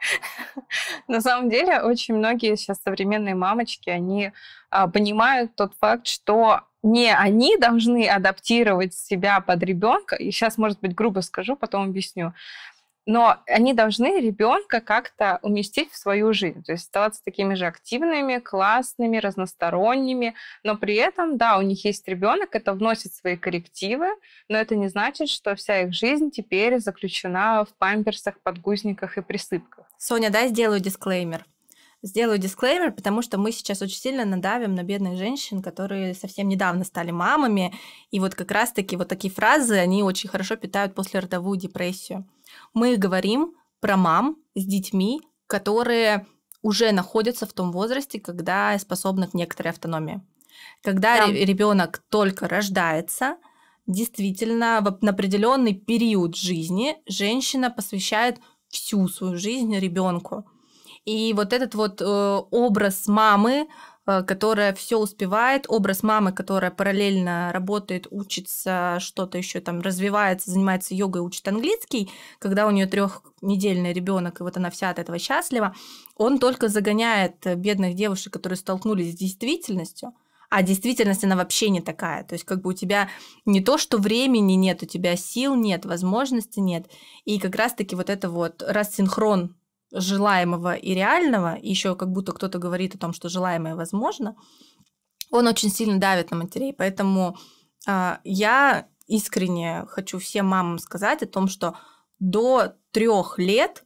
Speaker 1: На самом деле, очень многие сейчас современные мамочки, они а, понимают тот факт, что не они должны адаптировать себя под ребенка. И сейчас, может быть, грубо скажу, потом объясню но они должны ребенка как-то уместить в свою жизнь, то есть оставаться такими же активными, классными, разносторонними, но при этом, да, у них есть ребенок, это вносит свои коррективы, но это не значит, что вся их жизнь теперь заключена в памперсах, подгузниках и присыпках. Соня, да, сделаю
Speaker 2: дисклеймер. Сделаю дисклеймер, потому что мы сейчас очень сильно надавим на бедных женщин, которые совсем недавно стали мамами, и вот как раз-таки вот такие фразы, они очень хорошо питают послеродовую депрессию. Мы говорим про мам с детьми, которые уже находятся в том возрасте, когда способны к некоторой автономии. Когда да. ребенок только рождается, действительно, в определенный период жизни женщина посвящает всю свою жизнь ребенку. И вот этот вот э, образ мамы, Э, которая все успевает, образ мамы, которая параллельно работает, учится, что-то еще там развивается, занимается йогой, учит английский, когда у нее трехнедельный ребенок, и вот она вся от этого счастлива, он только загоняет бедных девушек, которые столкнулись с действительностью, а действительность она вообще не такая. То есть как бы у тебя не то, что времени нет, у тебя сил нет, возможности нет. И как раз-таки вот это вот, рассинхрон желаемого и реального, и еще как будто кто-то говорит о том, что желаемое возможно, он очень сильно давит на матерей. Поэтому э, я искренне хочу всем мамам сказать о том, что до трех лет,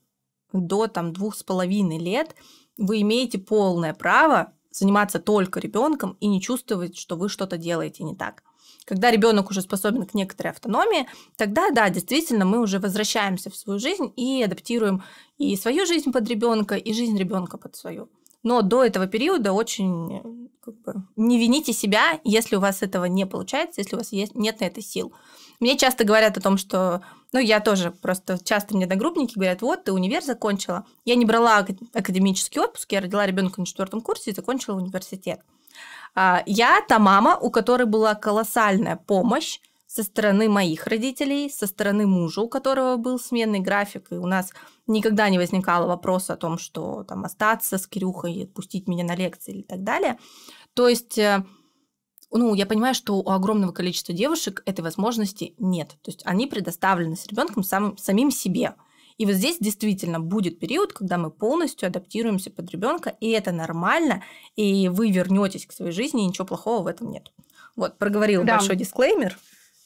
Speaker 2: до там двух с половиной лет вы имеете полное право заниматься только ребенком и не чувствовать, что вы что-то делаете не так когда ребенок уже способен к некоторой автономии, тогда, да, действительно, мы уже возвращаемся в свою жизнь и адаптируем и свою жизнь под ребенка, и жизнь ребенка под свою. Но до этого периода очень как бы, не вините себя, если у вас этого не получается, если у вас есть, нет на это сил. Мне часто говорят о том, что, ну, я тоже просто часто мне догруппники говорят, вот, ты универ закончила. Я не брала академический отпуск, я родила ребенка на четвертом курсе и закончила университет. А, я та мама, у которой была колоссальная помощь со стороны моих родителей, со стороны мужа, у которого был сменный график, и у нас никогда не возникало вопроса о том, что там остаться с Кирюхой, отпустить меня на лекции и так далее. То есть э, ну, я понимаю, что у огромного количества девушек этой возможности нет. То есть они предоставлены с ребенком самим себе. И вот здесь действительно будет период, когда мы полностью адаптируемся под ребенка, и это нормально, и вы вернетесь к своей жизни, и ничего плохого в этом
Speaker 1: нет. Вот, проговорил да. большой дисклеймер.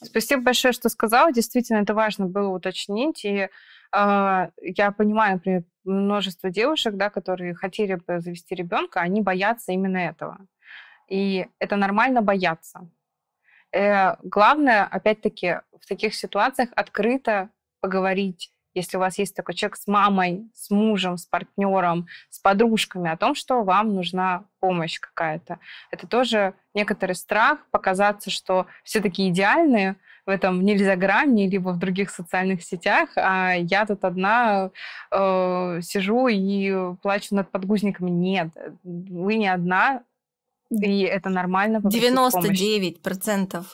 Speaker 1: Спасибо большое, что сказала. Действительно, это важно было уточнить. И э, я понимаю, например, множество девушек, да, которые хотели бы завести ребенка, они боятся именно этого. И это нормально бояться. Э, главное, опять-таки, в таких ситуациях открыто поговорить если у вас есть такой человек с мамой, с мужем, с партнером, с подружками, о том, что вам нужна помощь какая-то. Это тоже некоторый страх показаться, что все такие идеальные, в этом нельзя грани, либо в других социальных сетях, а я тут одна э, сижу и плачу над подгузниками. Нет, вы не одна, и это нормально. 99%
Speaker 2: помощь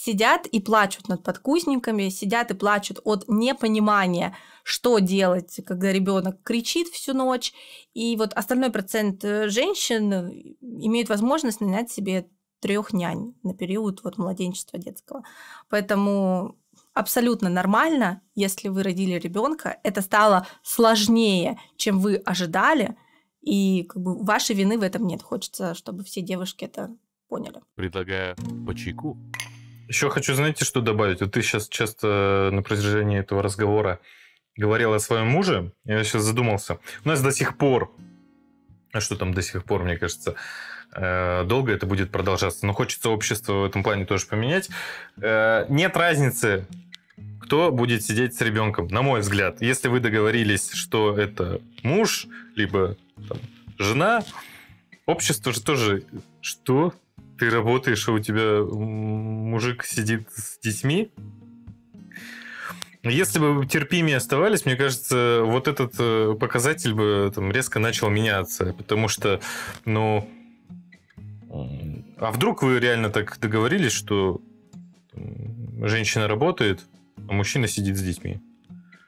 Speaker 2: сидят и плачут над подкузниками, сидят и плачут от непонимания, что делать, когда ребенок кричит всю ночь. И вот остальной процент э, женщин э, имеют возможность нанять себе трех нянь на период вот младенчества детского. Поэтому абсолютно нормально, если вы родили ребенка, это стало сложнее, чем вы ожидали, и как бы вашей вины в этом нет. Хочется, чтобы все девушки это поняли.
Speaker 3: Предлагаю по чайку. Еще хочу, знаете, что добавить? Вот ты сейчас часто э, на протяжении этого разговора говорил о своем муже. Я сейчас задумался. У нас до сих пор, а что там до сих пор, мне кажется, э, долго это будет продолжаться. Но хочется общество в этом плане тоже поменять. Э, нет разницы, кто будет сидеть с ребенком, на мой взгляд. Если вы договорились, что это муж, либо там, жена, общество же тоже... Что? ты работаешь, а у тебя мужик сидит с детьми. Если бы терпимее оставались, мне кажется, вот этот э, показатель бы там резко начал меняться, потому что, ну, а вдруг вы реально так договорились, что женщина работает, а мужчина сидит с детьми?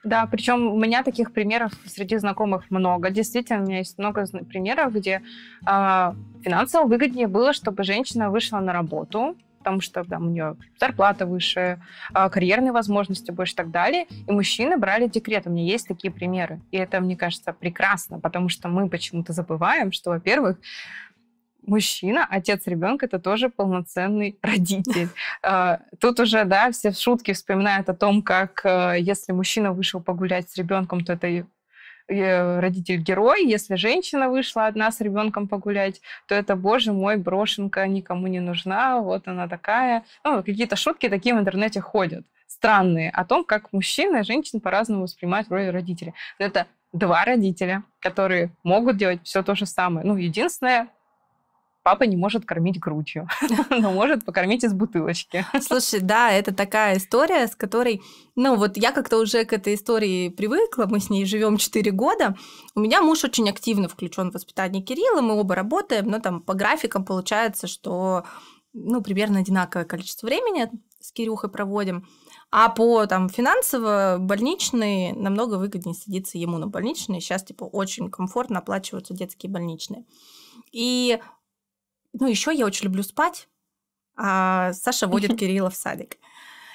Speaker 1: Да, причем у меня таких примеров среди знакомых много. Действительно, у меня есть много примеров, где э, финансово выгоднее было, чтобы женщина вышла на работу, потому что там у нее зарплата выше, а, карьерные возможности больше и так далее. И мужчины брали декрет. У меня есть такие примеры. И это, мне кажется, прекрасно, потому что мы почему-то забываем, что, во-первых, мужчина, отец ребенка, это тоже полноценный родитель. А, тут уже, да, все шутки вспоминают о том, как э, если мужчина вышел погулять с ребенком, то это родитель герой, если женщина вышла одна с ребенком погулять, то это, боже мой, брошенка никому не нужна, вот она такая. Ну, какие-то шутки такие в интернете ходят странные о том, как мужчина и женщина по-разному воспринимают роль родителя. Но это два родителя, которые могут делать все то же самое. Ну, единственное, папа не может кормить грудью, но может покормить из бутылочки. Слушай, да, это такая история, с которой, ну
Speaker 2: вот я как-то уже к этой истории привыкла, мы с ней живем 4 года. У меня муж очень активно включен в воспитание Кирилла, мы оба работаем, но там по графикам получается, что ну, примерно одинаковое количество времени с Кирюхой проводим. А по там финансово больничные намного выгоднее садиться ему на больничные. Сейчас типа очень комфортно оплачиваются детские больничные. И ну, еще я очень люблю спать, а Саша водит Кирилла в садик.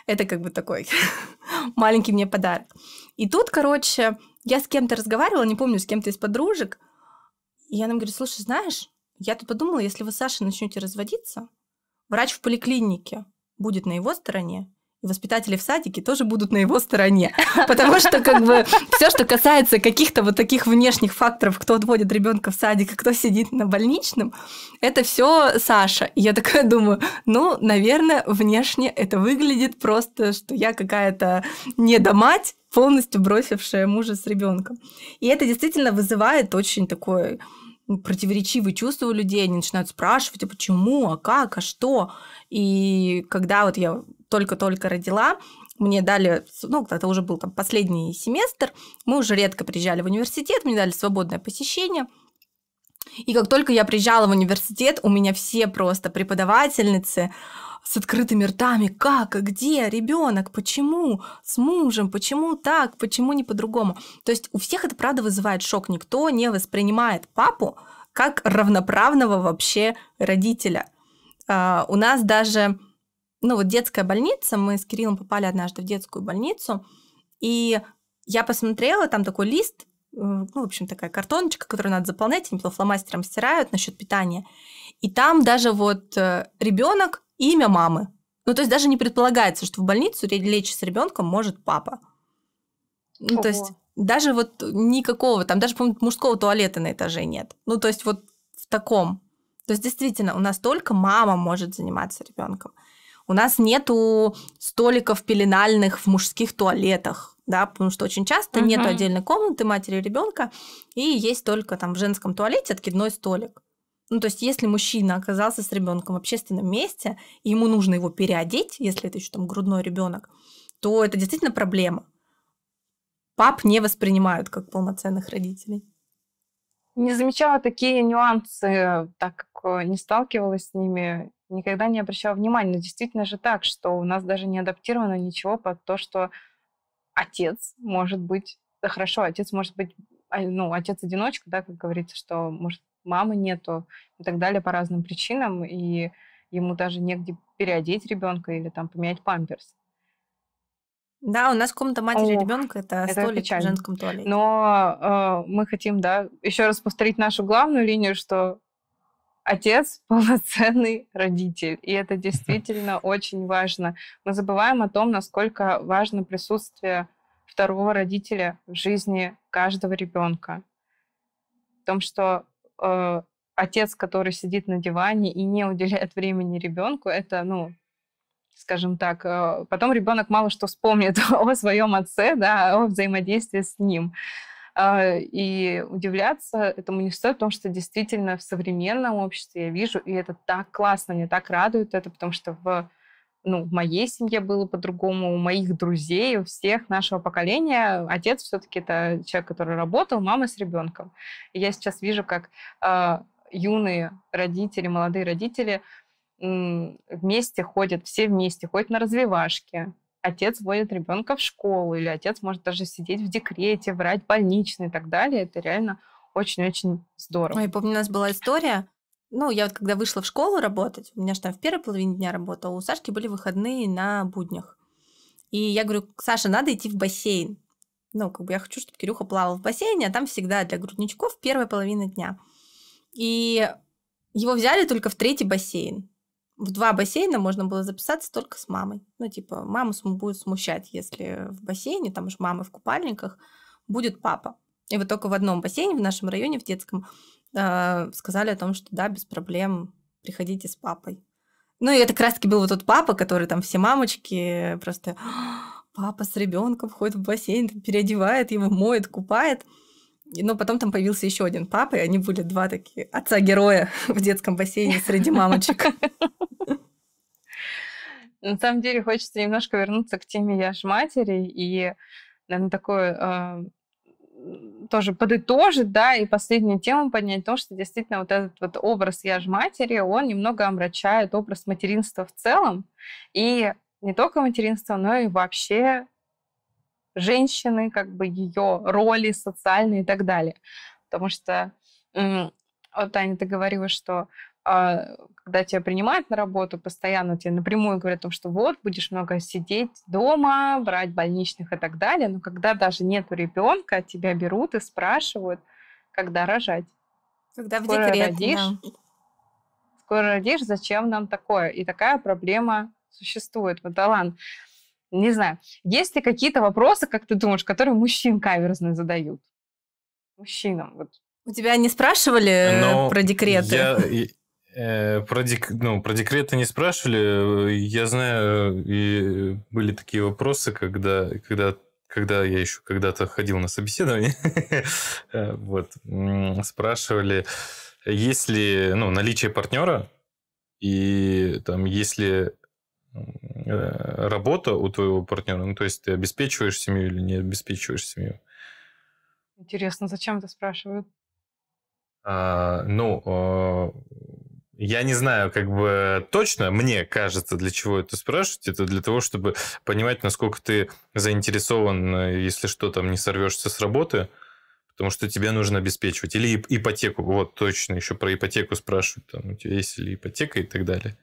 Speaker 2: Это как бы такой маленький мне подарок. И тут, короче, я с кем-то разговаривала, не помню, с кем-то из подружек, и я нам говорю, слушай, знаешь, я тут подумала, если вы с Сашей начнете разводиться, врач в поликлинике будет на его стороне, и воспитатели в садике тоже будут на его стороне. Потому что как бы все, что касается каких-то вот таких внешних факторов, кто отводит ребенка в садик, кто сидит на больничном, это все Саша. И я такая думаю, ну, наверное, внешне это выглядит просто, что я какая-то недомать, полностью бросившая мужа с ребенком. И это действительно вызывает очень такое ну, противоречивые чувства у людей, они начинают спрашивать, а почему, а как, а что. И когда вот я только-только родила, мне дали, ну, это уже был там последний семестр, мы уже редко приезжали в университет, мне дали свободное посещение. И как только я приезжала в университет, у меня все просто преподавательницы с открытыми ртами, как, а где ребенок, почему, с мужем, почему так, почему не по-другому. То есть у всех это, правда, вызывает шок. Никто не воспринимает папу как равноправного вообще родителя. А, у нас даже ну вот детская больница, мы с Кириллом попали однажды в детскую больницу, и я посмотрела, там такой лист, э, ну, в общем, такая картоночка, которую надо заполнять, они типа фломастером стирают насчет питания. И там даже вот э, ребенок имя мамы. Ну, то есть даже не предполагается, что в больницу лечь с ребенком может папа. Ну, Ого. то есть даже вот никакого, там даже, по мужского туалета на этаже нет. Ну, то есть вот в таком. То есть действительно, у нас только мама может заниматься ребенком. У нас нету столиков пеленальных в мужских туалетах да, потому что очень часто uh-huh. нет отдельной комнаты матери и ребенка, и есть только там в женском туалете откидной столик. Ну, то есть, если мужчина оказался с ребенком в общественном месте, и ему нужно его переодеть, если это еще там грудной ребенок, то это действительно проблема. Пап не воспринимают как полноценных родителей.
Speaker 1: Не замечала такие нюансы, так как э, не сталкивалась с ними никогда не обращала внимания. Но действительно же так, что у нас даже не адаптировано ничего под то, что отец может быть... Да хорошо, отец может быть... А, ну, отец-одиночка, да, как говорится, что, может, мамы нету и так далее по разным причинам, и ему даже негде переодеть ребенка или там поменять памперс. Да, у нас комната матери ребенка это, это столик печально. в женском туалете. Но э, мы хотим, да, еще раз повторить нашу главную линию, что отец полноценный родитель. И это действительно очень важно. Мы забываем о том, насколько важно присутствие второго родителя в жизни каждого ребенка. В том, что э, отец, который сидит на диване и не уделяет времени ребенку, это, ну, скажем так, э, потом ребенок мало что вспомнит о своем отце, да, о взаимодействии с ним. А, и удивляться этому не стоит, потому что действительно в современном обществе я вижу, и это так классно, мне так радует это, потому что в ну, в моей семье было по-другому, у моих друзей, у всех нашего поколения. Отец все-таки это человек, который работал, мама с ребенком. И я сейчас вижу, как э, юные родители, молодые родители вместе ходят, все вместе ходят на развивашки, отец водит ребенка в школу, или отец может даже сидеть в декрете, врать больничный и так далее. Это реально очень-очень здорово. Я помню, у нас была история. Ну, я вот когда вышла в школу работать, у меня же там в первой
Speaker 2: половине дня работала, у Сашки были выходные на буднях. И я говорю, Саша, надо идти в бассейн. Ну, как бы я хочу, чтобы Кирюха плавал в бассейне, а там всегда для грудничков первая половина дня. И его взяли только в третий бассейн в два бассейна можно было записаться только с мамой. Ну, типа, маму будет смущать, если в бассейне, там же мамы в купальниках, будет папа. И вот только в одном бассейне в нашем районе, в детском, а, сказали о том, что да, без проблем, приходите с папой. Ну, и это как раз-таки был вот тот папа, который там все мамочки просто папа с ребенком входит в бассейн, переодевает его, моет, купает. Но ну, потом там появился еще один папа,
Speaker 1: и они были два такие отца-героя в детском бассейне среди мамочек. На самом деле хочется немножко вернуться к теме «Я ж матери» и, наверное, такое э, тоже подытожить, да, и последнюю тему поднять, то, что действительно вот этот вот образ «я же матери», он немного омрачает образ материнства в целом, и не только материнства, но и вообще женщины, как бы ее роли социальные и так далее. Потому что, вот, Таня, ты говорила, что а, когда тебя принимают на работу, постоянно тебе напрямую говорят о том, что вот, будешь много сидеть дома, брать больничных и так далее. Но когда даже нету ребенка, тебя берут и спрашивают, когда рожать. Когда Скоро в декрет, родишь. Да. Скоро родишь, зачем нам такое? И такая проблема существует. Вот, Алан, не знаю, есть ли какие-то вопросы, как ты думаешь, которые мужчин каверзно задают? Мужчинам вот. У тебя не спрашивали э, Но ну, про декреты? Я,
Speaker 3: э, про, дек, ну, про декреты не спрашивали. Я знаю, и были такие вопросы, когда, когда когда я еще когда-то ходил на собеседование, э, вот, спрашивали, есть ли ну, наличие партнера, и там, если Э, работа у твоего партнера? Ну, то есть ты обеспечиваешь семью или не обеспечиваешь семью?
Speaker 1: Интересно, зачем это спрашивают?
Speaker 3: А, ну, а, я не знаю, как бы точно, мне кажется, для чего это спрашивают, Это для того, чтобы понимать, насколько ты заинтересован, э, если что, там не сорвешься с работы, потому что тебе нужно обеспечивать. Или ипотеку, вот точно, еще про ипотеку спрашивают, там, у тебя есть ли ипотека и так далее.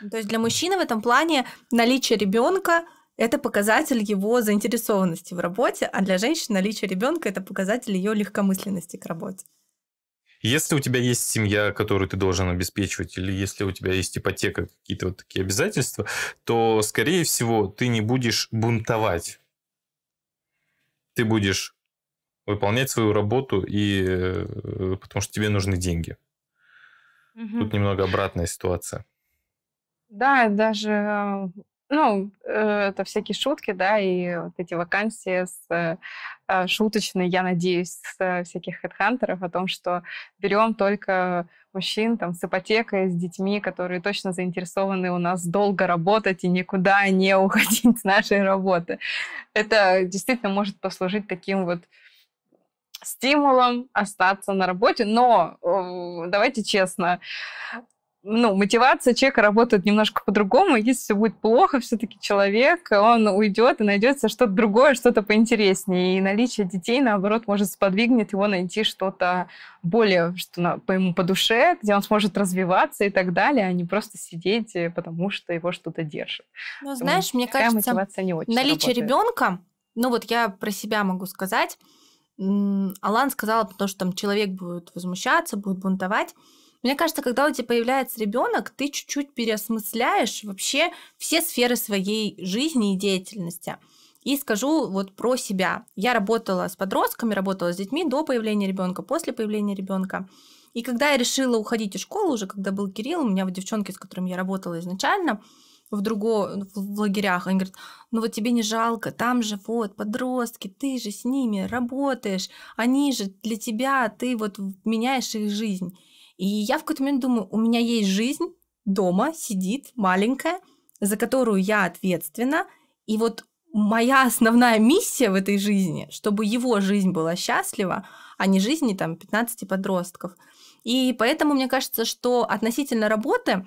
Speaker 2: Ну, то есть для мужчины в этом плане наличие ребенка это показатель его заинтересованности в работе, а для женщины наличие ребенка это показатель ее легкомысленности к работе.
Speaker 3: Если у тебя есть семья, которую ты должен обеспечивать, или если у тебя есть ипотека, какие-то вот такие обязательства, то, скорее всего, ты не будешь бунтовать. Ты будешь выполнять свою работу, и э, потому что тебе нужны деньги. Угу. Тут немного обратная ситуация.
Speaker 1: Да, даже а, ну, э, это всякие шутки, да, и вот эти вакансии с э, а, шуточной, я надеюсь, с э, всяких хедхантеров о том, что берем только мужчин там с ипотекой, с детьми, которые точно заинтересованы у нас долго работать и никуда не уходить с нашей работы. Это действительно может послужить таким вот стимулом остаться на работе, но давайте честно, ну, мотивация человека работает немножко по-другому. Если все будет плохо, все-таки человек, он уйдет и найдется что-то другое, что-то поинтереснее. И наличие детей, наоборот, может сподвигнет его найти что-то более, что на, по ему по душе, где он сможет развиваться и так далее, а не просто сидеть, э, потому что его что-то держит. Ну, знаешь, мне кажется, наличие работает.
Speaker 2: ребенка, ну вот я про себя могу сказать, Алан сказала, потому что там человек будет возмущаться, будет бунтовать. Мне кажется, когда у тебя появляется ребенок, ты чуть-чуть переосмысляешь вообще все сферы своей жизни и деятельности. И скажу вот про себя. Я работала с подростками, работала с детьми до появления ребенка, после появления ребенка. И когда я решила уходить из школы, уже когда был Кирилл, у меня вот девчонки, с которыми я работала изначально, в другом, ну, в лагерях, они говорят, ну вот тебе не жалко, там же вот подростки, ты же с ними работаешь, они же для тебя, ты вот меняешь их жизнь. И я в какой-то момент думаю, у меня есть жизнь дома, сидит маленькая, за которую я ответственна. И вот моя основная миссия в этой жизни, чтобы его жизнь была счастлива, а не жизни там 15 подростков. И поэтому мне кажется, что относительно работы,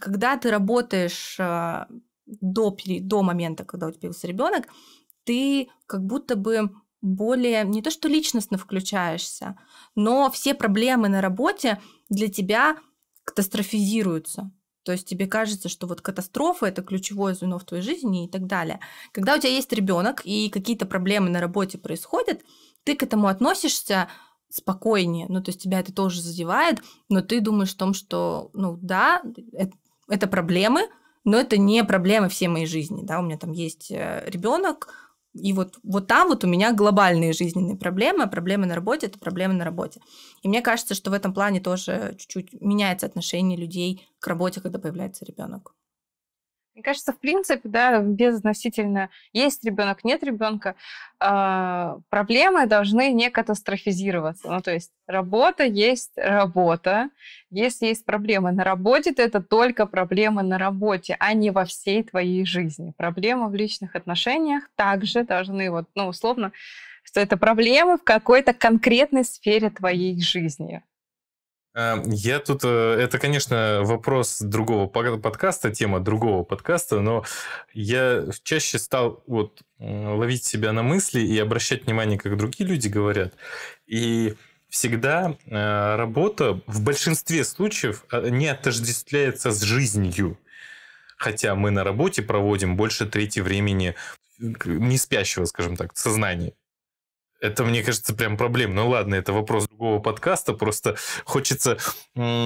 Speaker 2: когда ты работаешь э, до, до момента, когда у тебя есть ребенок, ты как будто бы более не то что личностно включаешься, но все проблемы на работе для тебя катастрофизируются. То есть тебе кажется, что вот катастрофа это ключевое звено в твоей жизни и так далее. Когда у тебя есть ребенок и какие-то проблемы на работе происходят, ты к этому относишься спокойнее. Ну, то есть тебя это тоже задевает, но ты думаешь о том, что, ну да, это проблемы, но это не проблемы всей моей жизни. Да, у меня там есть э, ребенок, и вот, вот там вот у меня глобальные жизненные проблемы, проблемы на работе, это проблемы на работе. И мне кажется, что в этом плане тоже чуть-чуть меняется отношение людей к работе, когда появляется ребенок.
Speaker 1: Мне кажется, в принципе, да, безотносительно есть ребенок, нет ребенка, а, проблемы должны не катастрофизироваться. Ну, то есть работа есть работа. Если есть проблемы на работе, то это только проблемы на работе, а не во всей твоей жизни. Проблемы в личных отношениях также должны, вот, ну, условно, что это проблемы в какой-то конкретной сфере твоей жизни.
Speaker 3: Эм, я тут... Э, это, конечно, вопрос другого подкаста, тема другого подкаста, но я чаще стал вот ловить себя на мысли и обращать внимание, как другие люди говорят. И всегда э, работа в большинстве случаев э, не отождествляется с жизнью. Хотя мы на работе проводим больше трети времени не спящего, скажем так, сознания. Это, мне кажется, прям проблем. Ну ладно, это вопрос другого подкаста. Просто хочется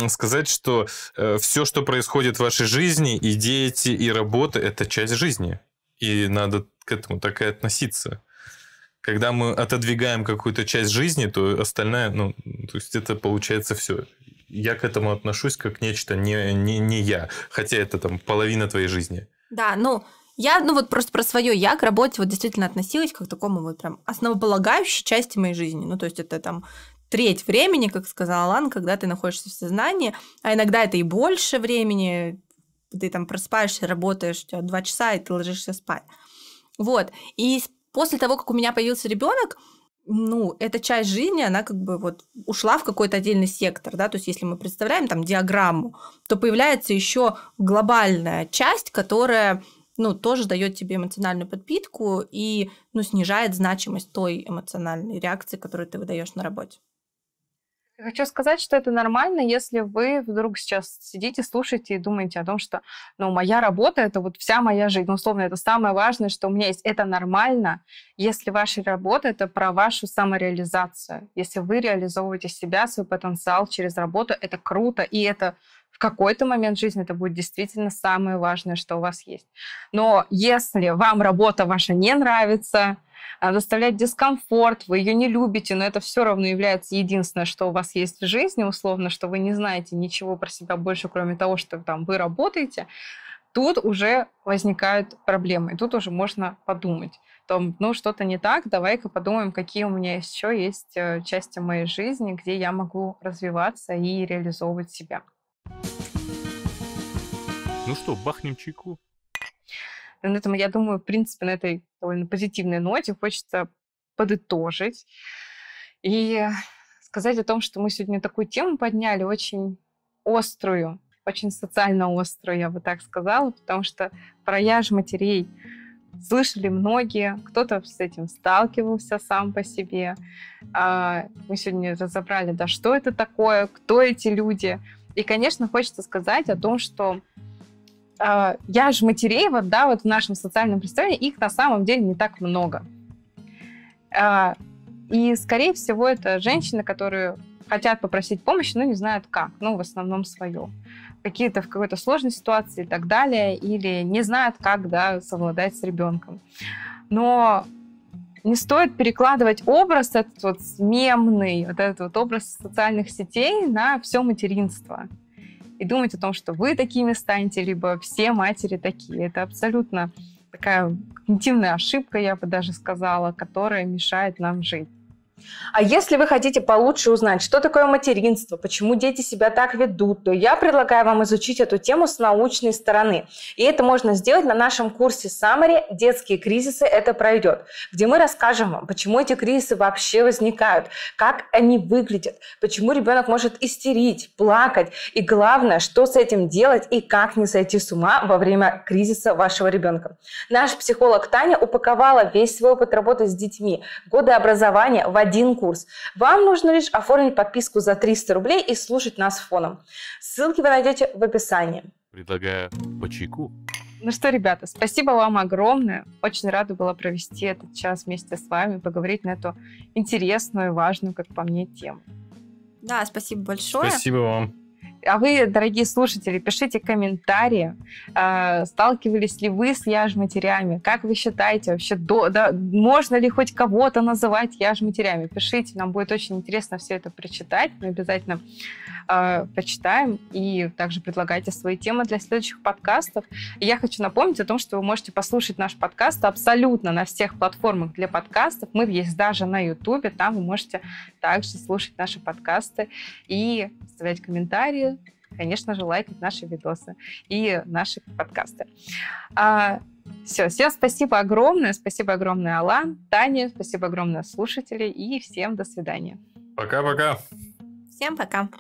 Speaker 3: сказать, что э, все, что происходит в вашей жизни, и дети, и работа, это часть жизни. И надо к этому так и относиться. Когда мы отодвигаем какую-то часть жизни, то остальная, ну, то есть это получается все. Я к этому отношусь как нечто не, не, не я. Хотя это там половина твоей жизни.
Speaker 2: Да, ну, но я, ну вот просто про свое я к работе вот действительно относилась как к такому вот прям основополагающей части моей жизни. Ну, то есть это там треть времени, как сказала Алан, когда ты находишься в сознании, а иногда это и больше времени, ты там просыпаешься, работаешь, у тебя два часа, и ты ложишься спать. Вот. И после того, как у меня появился ребенок, ну, эта часть жизни, она как бы вот ушла в какой-то отдельный сектор, да, то есть если мы представляем там диаграмму, то появляется еще глобальная часть, которая ну, тоже дает тебе эмоциональную подпитку и, ну, снижает значимость той эмоциональной реакции, которую ты выдаешь на работе.
Speaker 1: Хочу сказать, что это нормально, если вы вдруг сейчас сидите, слушаете и думаете о том, что ну, моя работа — это вот вся моя жизнь. Ну, условно, это самое важное, что у меня есть. Это нормально, если ваша работа — это про вашу самореализацию. Если вы реализовываете себя, свой потенциал через работу, это круто, и это какой-то момент жизни это будет действительно самое важное, что у вас есть. Но если вам работа ваша не нравится, а, доставляет дискомфорт, вы ее не любите, но это все равно является единственное, что у вас есть в жизни, условно, что вы не знаете ничего про себя больше, кроме того, что там вы работаете, тут уже возникают проблемы, и тут уже можно подумать. том, ну, что-то не так, давай-ка подумаем, какие у меня еще есть э, части моей жизни, где я могу развиваться и реализовывать себя. Ну
Speaker 3: что, бахнем чайку?
Speaker 1: Ну, на этом, я думаю, в принципе, на этой довольно позитивной ноте хочется подытожить и сказать о том, что мы сегодня такую тему подняли, очень острую, очень социально острую, я бы так сказала, потому что про яж матерей слышали многие, кто-то с этим сталкивался сам по себе. А, мы сегодня разобрали, да, что это такое, кто эти люди, и, конечно, хочется сказать о том, что э, я же матерей, вот, да, вот в нашем социальном представлении их на самом деле не так много. Э, и, скорее всего, это женщины, которые хотят попросить помощи, но не знают как, ну, в основном свое. Какие-то в какой-то сложной ситуации и так далее, или не знают, как, да, совладать с ребенком. Но не стоит перекладывать образ этот вот мемный, вот этот вот образ социальных сетей на все материнство. И думать о том, что вы такими станете, либо все матери такие. Это абсолютно такая когнитивная ошибка, я бы даже сказала, которая мешает нам жить. А если вы хотите получше узнать, что такое материнство, почему дети себя так ведут, то я предлагаю вам изучить эту тему с научной стороны. И это можно сделать на нашем курсе Summary «Детские кризисы. Это пройдет», где мы расскажем вам, почему эти кризисы вообще возникают, как они выглядят, почему ребенок может истерить, плакать, и главное, что с этим делать и как не сойти с ума во время кризиса вашего ребенка. Наш психолог Таня упаковала весь свой опыт работы с детьми, годы образования в один один курс. Вам нужно лишь оформить подписку за 300 рублей и слушать нас фоном. Ссылки вы найдете в описании.
Speaker 3: Предлагаю по чайку.
Speaker 1: Ну что, ребята, спасибо вам огромное. Очень рада была провести этот час вместе с вами, поговорить на эту интересную и важную, как по мне, тему. Да, спасибо большое. Спасибо вам. А вы, дорогие слушатели, пишите комментарии, а, сталкивались ли вы с яж-матерями, как вы считаете вообще, до, да, можно ли хоть кого-то называть яж-матерями? Пишите, нам будет очень интересно все это прочитать, мы обязательно э, а, прочитаем и также предлагайте свои темы для следующих подкастов. И я хочу напомнить о том, что вы можете послушать наш подкаст абсолютно на всех платформах для подкастов. Мы есть даже на Ютубе, там вы можете также слушать наши подкасты и оставлять комментарии, конечно же, лайкать наши видосы и наши подкасты. А, все, всем спасибо огромное, спасибо огромное, Алан, Таня, спасибо огромное, слушатели, и всем до свидания. Пока-пока. Всем пока.